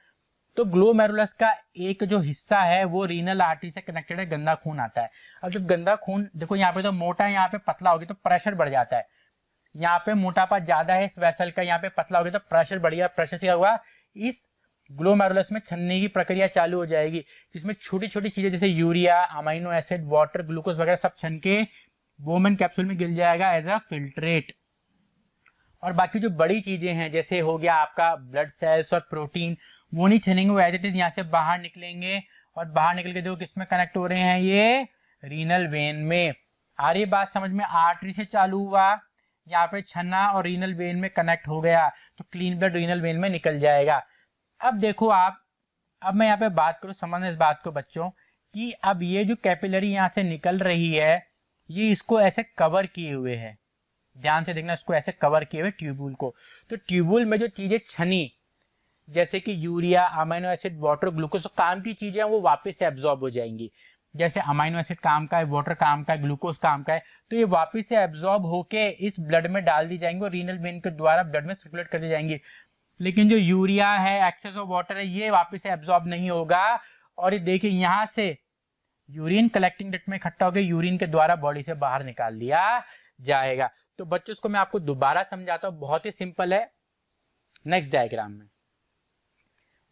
तो ग्लोमेरुलस का एक जो हिस्सा है वो रीनल आर्टरी से कनेक्टेड है गंदा खून आता है अब जब गंदा खून देखो यहाँ पे तो मोटा है यहाँ पे पतला होगी तो प्रेशर बढ़ जाता है यहाँ पे मोटापा ज्यादा है इस वैसल का यहाँ पे पतला होगी तो प्रेशर बढ़ गया प्रेशर से हुआ इस ग्लोमेरुलस में छनने की प्रक्रिया चालू हो जाएगी जिसमें छोटी छोटी चीजें जैसे urea amino acid water glucose वगैरह सब छन के वोमेन कैप्सूल में गिर जाएगा एज अ फिल्ट्रेट और बाकी जो बड़ी चीजें हैं जैसे हो गया आपका ब्लड सेल्स और प्रोटीन वो नहीं छनेंगे वो एज इट इज यहाँ से बाहर निकलेंगे और बाहर निकल के देखो किसमें कनेक्ट हो रहे हैं ये रीनल वेन में आ रही बात समझ में आर्टरी से चालू हुआ यहाँ पे छन्ना और रीनल वेन में कनेक्ट हो गया तो क्लीन ब्लड रीनल वेन में निकल जाएगा अब देखो आप अब मैं यहाँ पे बात करूँ समझ इस बात को बच्चों कि अब ये जो कैपिलरी यहाँ से निकल रही है ये इसको ऐसे कवर किए हुए है ध्यान से देखना इसको ऐसे कवर किए हुए ट्यूबुल को तो ट्यूबुल में जो चीज़ें छनी जैसे कि urea amino acid water glucose तो काम की चीज़ें वो वापस से एब्जॉर्ब हो जाएंगी जैसे अमाइनो एसिड काम का है वाटर काम का है ग्लूकोज काम का है तो ये वापस से एब्जॉर्ब होके इस ब्लड में डाल दी जाएंगे और रीनल वेन के द्वारा ब्लड में सर्कुलेट कर दी जाएंगी लेकिन जो यूरिया है एक्सेस ऑफ वाटर है ये वापस से एब्जॉर्ब नहीं होगा और ये देखिए यहाँ से यूरिन कलेक्टिंग डट में इकट्ठा होकर यूरिन के द्वारा बॉडी से बाहर निकाल दिया जाएगा तो बच्चों इसको मैं आपको दोबारा समझाता हूँ बहुत ही सिंपल है नेक्स्ट डायग्राम में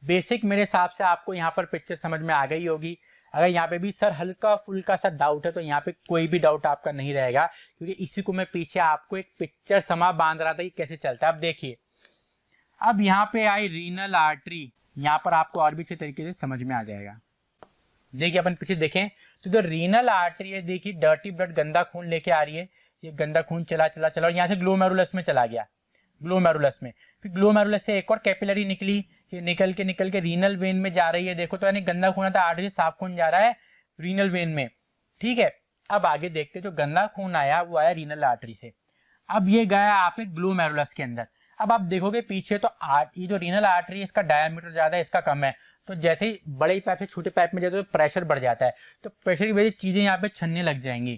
बेसिक मेरे हिसाब से आपको यहाँ पर पिक्चर समझ में आ गई होगी अगर यहाँ पे भी सर हल्का फुल्का सा डाउट है तो यहाँ पे कोई भी डाउट आपका नहीं रहेगा क्योंकि इसी को मैं पीछे आपको एक पिक्चर समा बांध रहा था कि कैसे चलता है आप देखिए अब यहाँ पे आई रीनल आर्टरी यहाँ पर आपको और भी अच्छे तरीके से समझ में आ जाएगा देखिए अपन पीछे देखें तो जो रीनल आर्टरी है देखिए डर्टी ब्लड गंदा खून लेके आ रही है ये गंदा खून चला चला चला और यहाँ से ग्लोमेरुलस में चला गया ग्लोमेरुलस में फिर ग्लोमेरुलस से एक और कैपिलरी निकली ये निकल के निकल के रीनल वेन में जा रही है देखो तो यानी गंदा खून आता तो आर्टरी साफ खून जा रहा है रीनल वेन में ठीक है अब आगे देखते जो गंदा खून आया वो आया रीनल आर्टरी से अब ये गया आप ग्लोमेरुलस के अंदर अब आप देखोगे पीछे तो आर्ट ये जो रीनल आर्टरी इसका डायमीटर ज़्यादा है इसका कम है तो जैसे ही बड़े पाइप से छोटे पाइप में जाते हो तो प्रेशर बढ़ जाता है तो प्रेशर की वजह से चीज़ें यहाँ पे छनने लग जाएंगी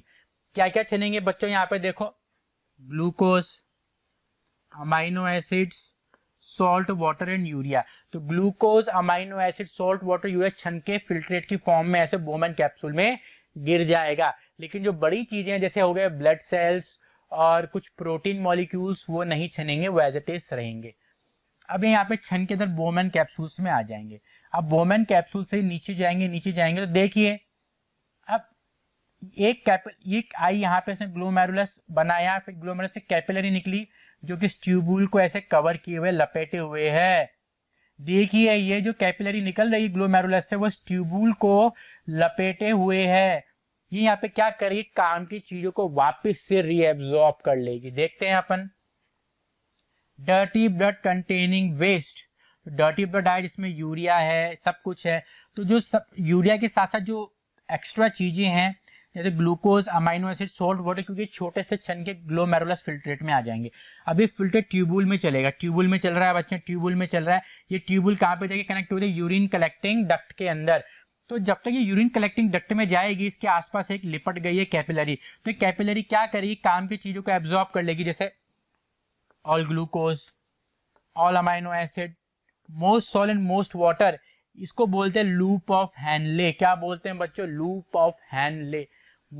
क्या क्या छनेंगे बच्चों यहाँ पे देखो glucose amino acids salt water and urea तो glucose amino acid salt water urea छन के फिल्ट्रेट की फॉर्म में ऐसे बोमन कैप्सूल में गिर जाएगा लेकिन जो बड़ी चीजें जैसे हो गए ब्लड सेल्स और कुछ प्रोटीन मॉलिक्यूल्स वो नहीं छनेंगे वो एज ए टेस्ट रहेंगे अब यहाँ पे छन के अंदर बोमेन कैप्सूल्स में आ जाएंगे अब बोमेन कैप्सूल से नीचे जाएंगे नीचे जाएंगे तो देखिए अब एक कैप एक आई यहाँ पे इसने ग्लोमेरुलस बनाया फिर ग्लोमेरुलस से कैपिलरी निकली जो कि ट्यूबुल को ऐसे कवर किए हुए लपेटे हुए है देखिए ये जो कैपिलरी निकल रही ग्लोमेरुलस से वो ट्यूबुल को लपेटे हुए है ये यहाँ पे क्या करेगी काम की चीजों को वापस से रीएब्जॉर्ब कर लेगी देखते हैं अपन dirty blood containing waste dirty blood आए जिसमें यूरिया है सब कुछ है तो जो सब यूरिया के साथ साथ जो एक्स्ट्रा चीजें हैं जैसे glucose amino acid salt water क्योंकि छोटे से छन के ग्लोमेरुलस फिल्ट्रेट में आ जाएंगे अभी फिल्टर ट्यूबुल में चलेगा ट्यूबुल में चल रहा है बच्चों ट्यूबुल में चल रहा है ये ट्यूबुल कहाँ पे जाके कनेक्ट हो रही है यूरिन कलेक्टिंग डक्ट के अंदर तो जब तक ये यूरिन कलेक्टिंग डक्ट में जाएगी इसके आसपास एक लिपट गई है कैपिलरी तो कैपिलरी क्या करेगी काम की चीज़ों को एब्जॉर्ब कर लेगी जैसे all glucose all amino acid most salt and most water इसको बोलते हैं लूप ऑफ हैनले क्या बोलते हैं बच्चों लूप ऑफ हैनले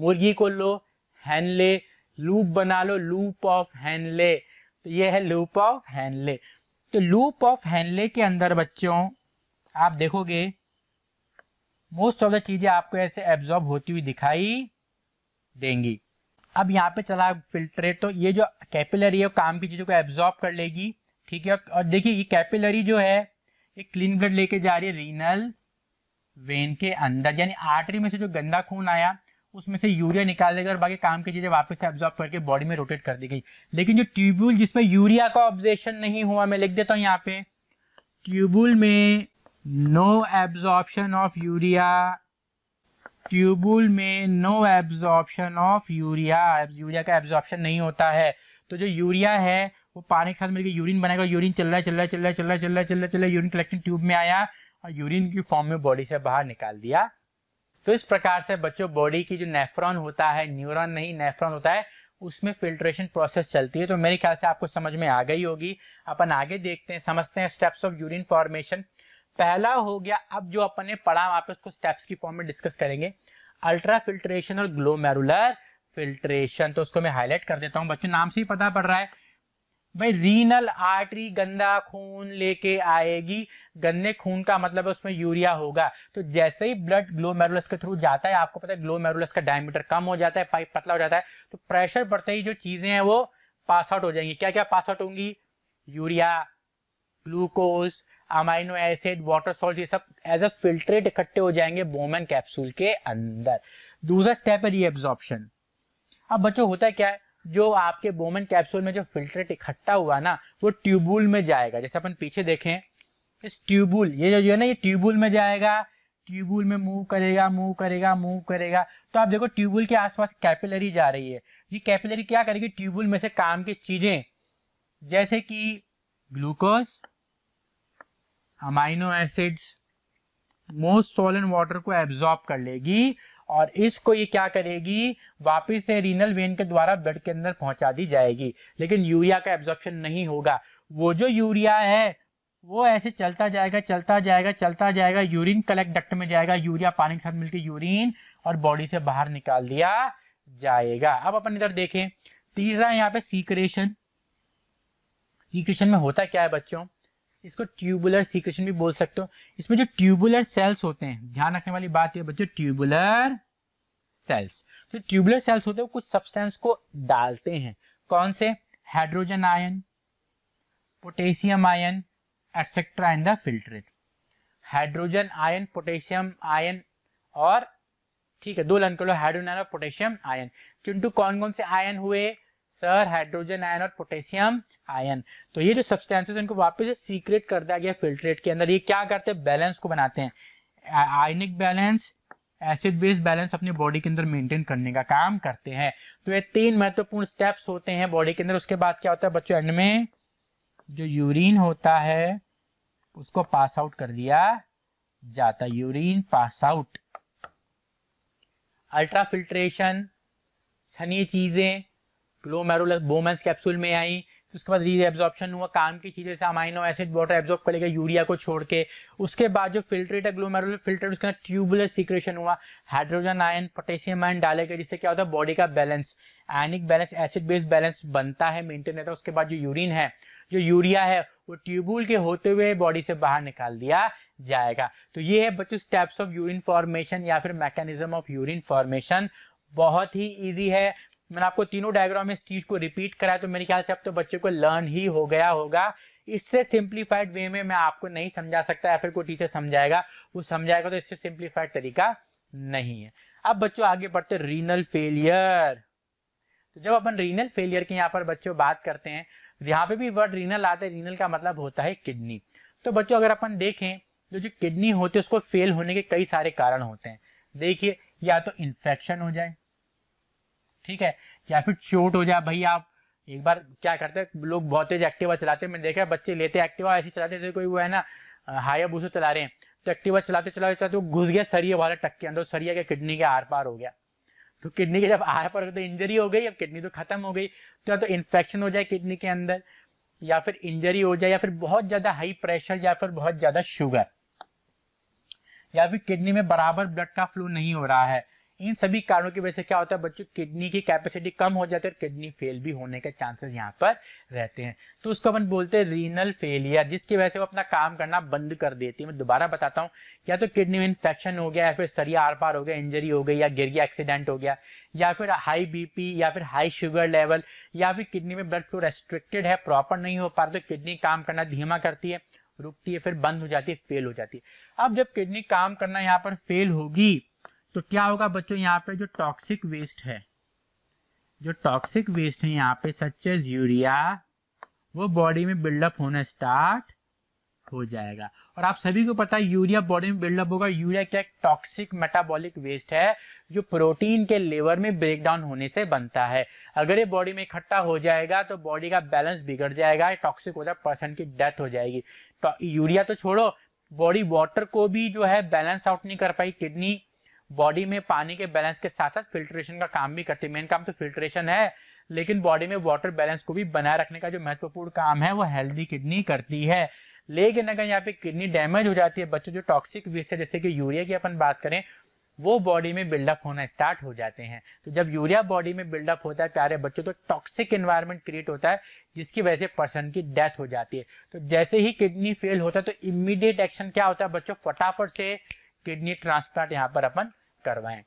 मुर्गी को लो हैनले लूप बना लो लूप ऑफ हैनले तो ये है लूप ऑफ हैनले तो लूप ऑफ हैनले के अंदर बच्चों आप देखोगे मोस्ट ऑफ द चीजें आपको ऐसे एब्जॉर्ब होती हुई दिखाई देंगी अब यहाँ पे चला फिल्ट्रेट तो ये जो कैपिलरी है काम की चीज़ों को एब्जॉर्ब कर लेगी ठीक है और देखिए ये कैपिलरी जो है ये क्लीन ब्लड लेके जा रही है रीनल वेन के अंदर यानी आर्टरी में से जो गंदा खून आया उसमें से यूरिया निकाल देगा और बाकी काम की चीज़ें वापस से एब्जॉर्ब करके बॉडी में रोटेट कर दी गई लेकिन जो ट्यूब्यूल जिसमें यूरिया का ऑब्जेशन नहीं हुआ मैं लिख देता हूँ यहाँ पे ट्यूबुल में no absorption of urea tubule में no absorption of urea urea का एब्जॉर्प्शन नहीं होता है तो जो यूरिया है वो पानी के साथ मिलकर यूरिन बनाएगा यूरिन चल रहा है चल रहा है चल रहा है चल रहा है चल रहा है चल रहा चल रहा यूरिन कलेक्टिंग ट्यूब में आया और यूरिन की फॉर्म में बॉडी से बाहर निकाल दिया तो इस प्रकार से बच्चों बॉडी की जो नेफ्रॉन होता है न्यूरॉन नहीं नेफ्रॉन होता है उसमें फिल्ट्रेशन प्रोसेस चलती है तो मेरे ख्याल से आपको समझ में आ गई होगी अपन आगे देखते हैं समझते हैं स्टेप्स ऑफ यूरिन फॉर्मेशन पहला हो गया अब जो अपन ने पढ़ा वहां पे उसको स्टेप्स की फॉर्म में डिस्कस करेंगे अल्ट्रा फिल्ट्रेशन और ग्लोमेरुलर फिल्ट्रेशन तो उसको मैं हाईलाइट कर देता हूँ बच्चों नाम से ही पता पड़ रहा है भाई रीनल आर्टरी गंदा खून लेके आएगी गंदे खून का मतलब है उसमें यूरिया होगा तो जैसे ही ब्लड ग्लोमेरुलस के थ्रू जाता है आपको पता है ग्लोमेरुलस का डायमीटर कम हो जाता है पाइप पतला हो जाता है तो प्रेशर बढ़ते ही जो चीजें हैं वो पास आउट हो जाएंगी क्या क्या पास आउट होंगी urea glucose amino acid water salt ये सब एज अ फिल्ट्रेट इकट्ठे हो जाएंगे बोमन कैप्सूल के अंदर दूसरा स्टेप है रीअब्जॉर्प्शन अब बच्चों होता है क्या है जो आपके बोमन कैप्सूल में जो फिल्ट्रेट इकट्ठा हुआ ना वो ट्यूबुल में जाएगा जैसे अपन पीछे देखें इस ट्यूबुल ये जो है ना ये ट्यूबुल में जाएगा ट्यूबुल में मूव करेगा मूव करेगा मूव करेगा तो आप देखो ट्यूबुल के आसपास कैपिलरी जा रही है ये कैपिलरी क्या करेगी ट्यूबुल में से काम की चीजें जैसे कि ग्लूकोज अमाइनो एसिड्स मोस्ट सोलन वाटर को एब्जॉर्ब कर लेगी और इसको ये क्या करेगी वापस से रीनल वेन के द्वारा ब्लड के अंदर पहुंचा दी जाएगी लेकिन यूरिया का एब्जॉर्प्शन नहीं होगा वो जो यूरिया है वो ऐसे चलता जाएगा चलता जाएगा चलता जाएगा यूरिन कलेक्ट डक्ट में जाएगा यूरिया पानी के साथ मिलकर यूरिन और बॉडी से बाहर निकाल दिया जाएगा अब अपन इधर देखें तीसरा यहाँ पे सीक्रेशन सीक्रेशन में होता क्या है बच्चों इसको ट्यूबुलर सीक्रेशन भी बोल सकते हो इसमें जो ट्यूबुलर सेल्स होते हैं ध्यान रखने वाली बात यह बच्चों ट्यूबुलर सेल्स तो ट्यूबुलर सेल्स होते हैं कुछ सब्सटेंस को डालते हैं कौन से hydrogen ion potassium ion etcetera in the filtrate hydrogen ion potassium ion और ठीक है दो लन कर लो हाइड्रोजन आयन और पोटेशियम तो आयन चिंटू कौन कौन से आयन हुए सर हाइड्रोजन आयन और पोटेशियम आयन तो ये जो सब्सटेंसेस इनको वापस सीक्रेट कर दिया गया फिल्ट्रेट के अंदर ये क्या करते हैं बैलेंस को बनाते हैं ionic balance acid base balance अपनी बॉडी के अंदर मेंटेन करने का काम करते हैं तो ये तीन महत्वपूर्ण स्टेप्स होते हैं बॉडी के अंदर उसके बाद क्या होता है बच्चों एंड में जो यूरिन होता है उसको पास आउट कर दिया जाता urine pass out ultra filtration छनी चीजें ग्लोमेरुलस बोमेंस कैप्सूल में आई उसके बाद री एब्जॉर्प्शन हुआ काम की चीज़ें से अमाइनो एसिड वाटर एब्जॉर्ब लेगा यूरिया को छोड़ के उसके बाद जो फिल्ट्रेट है फिल्टर उसके अंदर ट्यूबुलर सिक्रेशन हुआ हाइड्रोजन आयन पोटेशियम आयन डाले गए जिससे क्या होता है बॉडी का balance ionic balance acid base balance बनता है मेंटेन रहता है उसके बाद जो यूरिन है जो यूरिया है वो ट्यूबुल के होते हुए बॉडी से बाहर निकाल दिया जाएगा तो ये है बच्चों स्टेप्स ऑफ यूरिन फॉर्मेशन या फिर मैकेनिज्म ऑफ यूरिन फॉर्मेशन बहुत ही इजी है मैंने आपको तीनों डायग्राम में इस चीज को रिपीट कराया तो मेरे ख्याल से अब तो बच्चों को लर्न ही हो गया होगा इससे सिंप्लीफाइड वे में मैं आपको नहीं समझा सकता या फिर कोई टीचर समझाएगा वो समझाएगा तो इससे सिंप्लीफाइड तरीका नहीं है अब बच्चों आगे बढ़ते रीनल फेलियर तो जब अपन रीनल फेलियर की यहाँ पर बच्चों बात करते हैं तो यहाँ पे भी वर्ड रीनल आता है रीनल का मतलब होता है किडनी तो बच्चों अगर अपन देखें तो जो किडनी होती है उसको फेल होने के कई सारे कारण होते हैं देखिए या तो इन्फेक्शन हो जाए ठीक है या फिर चोट हो जाए भाई आप एक बार क्या करते हैं लोग बहुत तेज एक्टिवा चलाते हैं मैंने देखा है बच्चे लेते एक्टिवा ऐसी चलाते जैसे कोई वो है ना हाया बूसे चला रहे हैं तो एक्टिवा चलाते चलाते चलाते वो घुस गया सरिये वाले टक के अंदर सरिया के किडनी के आर पार हो गया तो किडनी के जब आर पार हो तो इंजरी हो गई अब किडनी तो खत्म हो गई तो या तो इन्फेक्शन हो जाए किडनी के अंदर या फिर इंजरी हो जाए या फिर बहुत ज्यादा हाई प्रेशर या फिर बहुत ज्यादा शुगर या फिर किडनी में बराबर ब्लड का फ्लो नहीं हो रहा है इन सभी कारणों की वजह से क्या होता है बच्चों किडनी की कैपेसिटी कम हो जाती है और किडनी फेल भी होने के चांसेस यहाँ पर रहते हैं तो उसको अपन बोलते हैं रीनल फेलियर जिसकी वजह से वो अपना काम करना बंद कर देती है मैं दोबारा बताता हूँ या तो किडनी में इन्फेक्शन हो गया या फिर सरिया आर पार हो गया इंजरी हो गई या गिर गया एक्सीडेंट हो गया या फिर हाई बी या फिर हाई शुगर लेवल या फिर किडनी में ब्लड फ्लो रेस्ट्रिक्टेड है प्रॉपर नहीं हो पा रहा तो किडनी काम करना धीमा करती है रुकती है फिर बंद हो जाती है फेल हो जाती है अब जब किडनी काम करना यहाँ पर फेल होगी तो क्या होगा बच्चों यहाँ पे जो टॉक्सिक वेस्ट है जो टॉक्सिक वेस्ट है यहाँ पे सच एज यूरिया वो बॉडी में बिल्डअप होना स्टार्ट हो जाएगा और आप सभी को पता है यूरिया बॉडी में बिल्डअप होगा यूरिया क्या टॉक्सिक मेटाबॉलिक वेस्ट है जो प्रोटीन के लेवर में ब्रेकडाउन होने से बनता है अगर ये बॉडी में इकट्ठा हो जाएगा तो बॉडी का बैलेंस बिगड़ जाएगा टॉक्सिक हो जाएगा पर्सन की डेथ हो जाएगी तो यूरिया तो छोड़ो बॉडी वाटर को भी जो है बैलेंस आउट नहीं कर पाई किडनी बॉडी में पानी के बैलेंस के साथ साथ फिल्ट्रेशन का काम भी करती है मेन काम तो फिल्ट्रेशन है लेकिन बॉडी में वाटर बैलेंस को भी बनाए रखने का जो महत्वपूर्ण काम है वो हेल्दी किडनी करती है लेकिन अगर यहाँ पे किडनी डैमेज हो जाती है बच्चों जो टॉक्सिक वेस्ट है जैसे कि यूरिया की अपन बात करें वो बॉडी में बिल्डअप होना स्टार्ट हो जाते हैं तो जब यूरिया बॉडी में बिल्डअप होता है प्यारे बच्चों तो टॉक्सिक इन्वायरमेंट क्रिएट होता है जिसकी वजह से पर्सन की डेथ हो जाती है तो जैसे ही किडनी फेल होता है तो इमीडिएट एक्शन क्या होता है बच्चों फटाफट से किडनी ट्रांसप्लांट यहाँ पर अपन करवाएं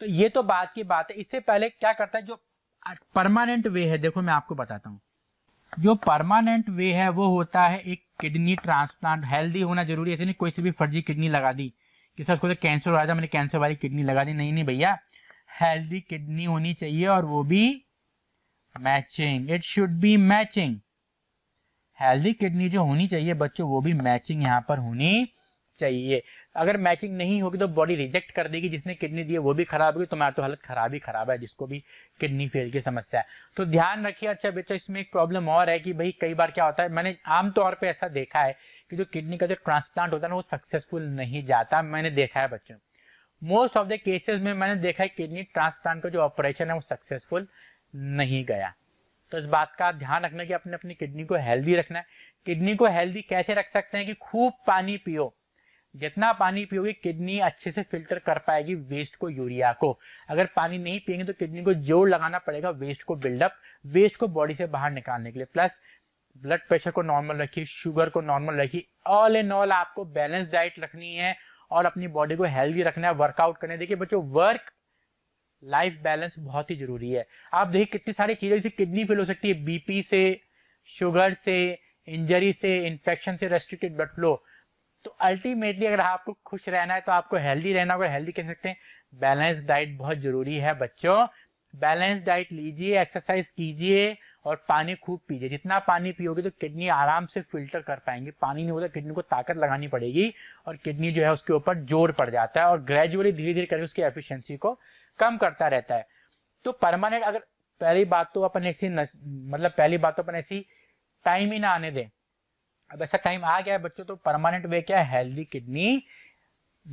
तो ये तो बात की बात है इससे पहले क्या करता है जो परमानेंट वे है देखो मैं आपको बताता हूँ जो परमानेंट वे है वो होता है एक किडनी ट्रांसप्लांट हेल्दी होना जरूरी है ऐसे नहीं कोई से भी फर्जी किडनी लगा दी कि सर उसको तो कैंसर हो रहा था मैंने कैंसर वाली किडनी लगा दी नहीं नहीं भैया हेल्दी किडनी होनी चाहिए और वो भी matching it should be matching healthy kidney जो होनी चाहिए बच्चों वो भी मैचिंग यहाँ पर होनी चाहिए अगर मैचिंग नहीं होगी तो बॉडी रिजेक्ट कर देगी जिसने किडनी दी है वो भी खराब होगी तुम्हारा तो हालत खराब ही खराब है जिसको भी किडनी फेल की समस्या है तो ध्यान रखिए अच्छा बेचो इसमें एक प्रॉब्लम और है कि भाई कई बार क्या होता है मैंने आमतौर पर ऐसा देखा है कि जो किडनी का जो ट्रांसप्लांट होता है ना वो सक्सेसफुल नहीं जाता मैंने देखा है बच्चों मोस्ट ऑफ द केसेस में मैंने देखा है किडनी ट्रांसप्लांट का जो ऑपरेशन है वो सक्सेसफुल नहीं गया तो इस बात का ध्यान रखना कि अपने अपनी किडनी को हेल्दी रखना है किडनी को हेल्दी कैसे रख सकते हैं कि खूब पानी पियो जितना पानी पियोगे किडनी अच्छे से फिल्टर कर पाएगी वेस्ट को यूरिया को अगर पानी नहीं पियेंगे तो किडनी को जोर लगाना पड़ेगा वेस्ट को बिल्डअप वेस्ट को बॉडी से बाहर निकालने के लिए प्लस ब्लड प्रेशर को नॉर्मल रखिए शुगर को नॉर्मल रखिए ऑल इन ऑल आपको बैलेंस डाइट रखनी है और अपनी बॉडी को हेल्दी रखना है वर्कआउट करना है देखिए बच्चों वर्क लाइफ बैलेंस बहुत ही जरूरी है आप देखिए कितनी सारी चीजें जैसे किडनी फेल हो सकती है बीपी से शुगर से इंजरी से इन्फेक्शन से रेस्ट्रिक्टेड ब्लड फ्लो तो अल्टीमेटली अगर आपको खुश रहना है तो आपको हेल्दी रहना होगा हेल्दी कह सकते हैं बैलेंस डाइट बहुत जरूरी है बच्चों बैलेंस डाइट लीजिए एक्सरसाइज कीजिए और पानी खूब पीजिए जितना पानी पियोगे तो किडनी आराम से फिल्टर कर पाएंगे पानी नहीं होता तो किडनी को ताकत लगानी पड़ेगी और किडनी जो है उसके ऊपर जोर पड़ जाता है और ग्रेजुअली धीरे धीरे करके उसकी एफिशिएंसी को कम करता रहता है तो परमानेंट अगर पहली बात तो अपन ऐसी मतलब पहली बात तो अपन ऐसी टाइम ही ना आने दें अब ऐसा टाइम आ गया है बच्चों तो परमानेंट वे क्या है हेल्दी किडनी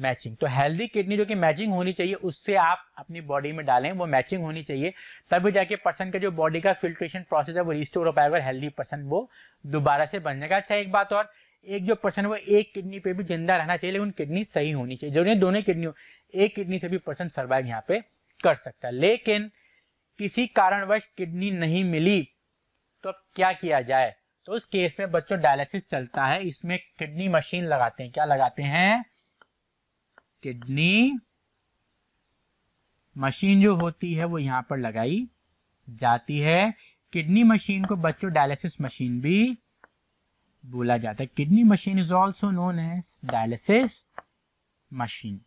मैचिंग तो हेल्दी किडनी जो कि मैचिंग होनी चाहिए उससे आप अपनी बॉडी में डालें वो मैचिंग होनी चाहिए तभी जाके पर्सन का जो बॉडी का फिल्ट्रेशन प्रोसेस है वो रिस्टोर हो पाएगा हेल्दी पर्सन वो दोबारा से बन जाएगा अच्छा एक बात और एक जो पर्सन वो एक किडनी पे भी जिंदा रहना चाहिए लेकिन किडनी सही होनी चाहिए जरूरी दोनों किडनी एक किडनी से भी पर्सन सर्वाइव यहाँ पे कर सकता है लेकिन किसी कारणवश किडनी नहीं मिली तो अब क्या किया जाए तो उस केस में बच्चों डायलिसिस चलता है इसमें किडनी मशीन लगाते हैं क्या लगाते हैं किडनी मशीन जो होती है वो यहां पर लगाई जाती है किडनी मशीन को बच्चों डायलिसिस मशीन भी बोला जाता है kidney machine is also known as dialysis machine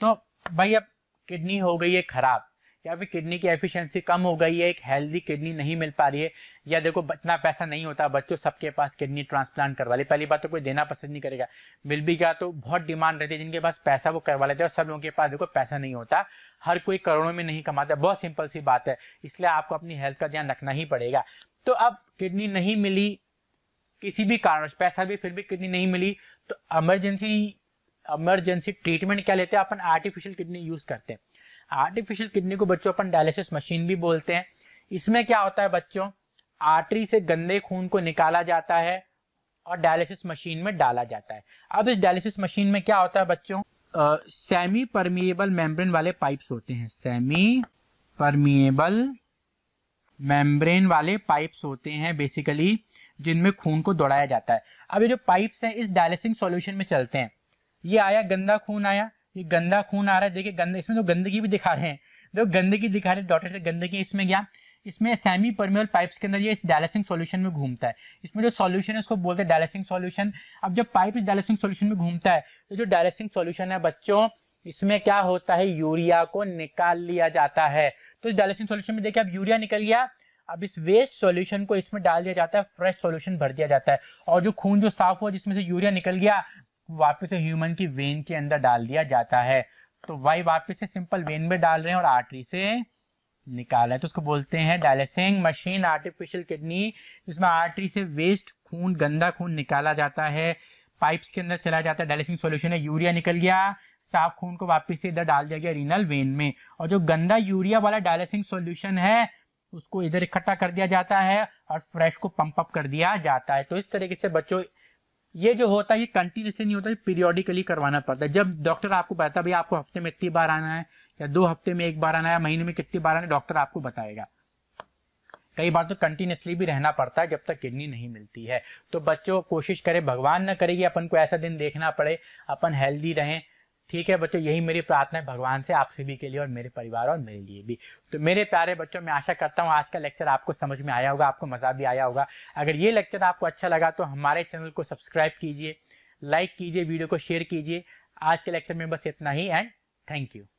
तो भाई अब किडनी हो गई है खराब या फिर किडनी की एफिशिएंसी कम हो गई है एक हेल्दी किडनी नहीं मिल पा रही है या देखो इतना पैसा नहीं होता बच्चों सबके पास किडनी ट्रांसप्लांट करवा ले पहली बात तो कोई देना पसंद नहीं करेगा मिल भी गया तो बहुत डिमांड रहती है जिनके पास पैसा वो करवा लेते हैं और सब लोगों के पास देखो पैसा नहीं होता हर कोई करोड़ों में नहीं कमाता बहुत सिंपल सी बात है इसलिए आपको अपनी हेल्थ का ध्यान रखना ही पड़ेगा तो अब किडनी नहीं मिली किसी भी कारण पैसा भी फिर भी किडनी नहीं मिली तो एमरजेंसी एमरजेंसी ट्रीटमेंट क्या लेते हैं अपन आर्टिफिशियल किडनी यूज करते हैं आर्टिफिशियल किडनी को बच्चों अपन डायलिसिस मशीन भी बोलते हैं इसमें क्या होता है बच्चों आर्टरी से गंदे खून को निकाला जाता है और डायलिसिस मशीन में डाला जाता है अब इस डायलिसिस मशीन में क्या होता है बच्चों सेमी परमिएबल मेम्ब्रेन वाले पाइप्स होते हैं सेमी परमिएबल मेम्ब्रेन वाले पाइप्स होते हैं बेसिकली जिनमें खून को दौड़ाया जाता है अब ये जो पाइप्स हैं इस डायलिसिंग सॉल्यूशन में चलते हैं ये आया गंदा खून आया ये गंदा खून आ रहा है देखिए गंदा इसमें तो गंदगी भी दिखा रहे हैं देखो तो गंदगी दिखा रहे हैं डॉटर से गंदगी इसमें क्या इसमें सेमी परमेबल पाइप्स के अंदर ये इस डायलिसिंग सॉल्यूशन में घूमता है इसमें जो सॉल्यूशन है उसको बोलते हैं डायलिसिंग सॉल्यूशन अब जब पाइप डायलिसिंग सॉल्यूशन में घूमता है तो जो डायलिसिंग सॉल्यूशन है बच्चों इसमें क्या होता है यूरिया को निकाल लिया जाता है तो इस डायलिसिंग सोल्यूशन में देखिए अब यूरिया निकल गया अब इस वेस्ट सॉल्यूशन को इसमें डाल दिया जाता है फ्रेश सॉल्यूशन भर दिया जाता है और जो खून जो साफ हुआ जिसमें से यूरिया निकल गया वापस से ह्यूमन की वेन के अंदर डाल दिया जाता है तो वाई वापस से सिंपल वेन में डाल रहे हैं और आर्टरी से निकाल रहे हैं तो उसको बोलते हैं डायलिसिंग मशीन आर्टिफिशियल किडनी जिसमें आर्टरी से वेस्ट खून गंदा खून निकाला जाता है पाइप्स के अंदर चला जाता है डायलिसिंग सॉल्यूशन है यूरिया निकल गया साफ खून को वापस से इधर डाल दिया गया रीनल वेन में और जो गंदा यूरिया वाला डायलिसिंग सोल्यूशन है उसको इधर इकट्ठा कर दिया जाता है और फ्रेश को पंप अप कर दिया जाता है तो इस तरीके से बच्चों ये जो होता है ये कंटिन्यूसली नहीं होता है पीरियोडिकली करवाना पड़ता है जब डॉक्टर आपको बताता है भाई आपको हफ्ते में इतनी बार आना है या दो हफ्ते में एक बार आना है महीने में कितनी बार आना है डॉक्टर आपको बताएगा कई बार तो कंटिन्यूसली भी रहना पड़ता है जब तक किडनी नहीं मिलती है तो बच्चों कोशिश करें भगवान ना करेगी अपन को ऐसा दिन देखना पड़े अपन हेल्दी रहें ठीक है बच्चों यही मेरी प्रार्थना है भगवान से आप सभी के लिए और मेरे परिवार और मेरे लिए भी तो मेरे प्यारे बच्चों मैं आशा करता हूँ आज का लेक्चर आपको समझ में आया होगा आपको मज़ा भी आया होगा अगर ये लेक्चर आपको अच्छा लगा तो हमारे चैनल को सब्सक्राइब कीजिए लाइक कीजिए वीडियो को शेयर कीजिए आज के लेक्चर में बस इतना ही एंड थैंक यू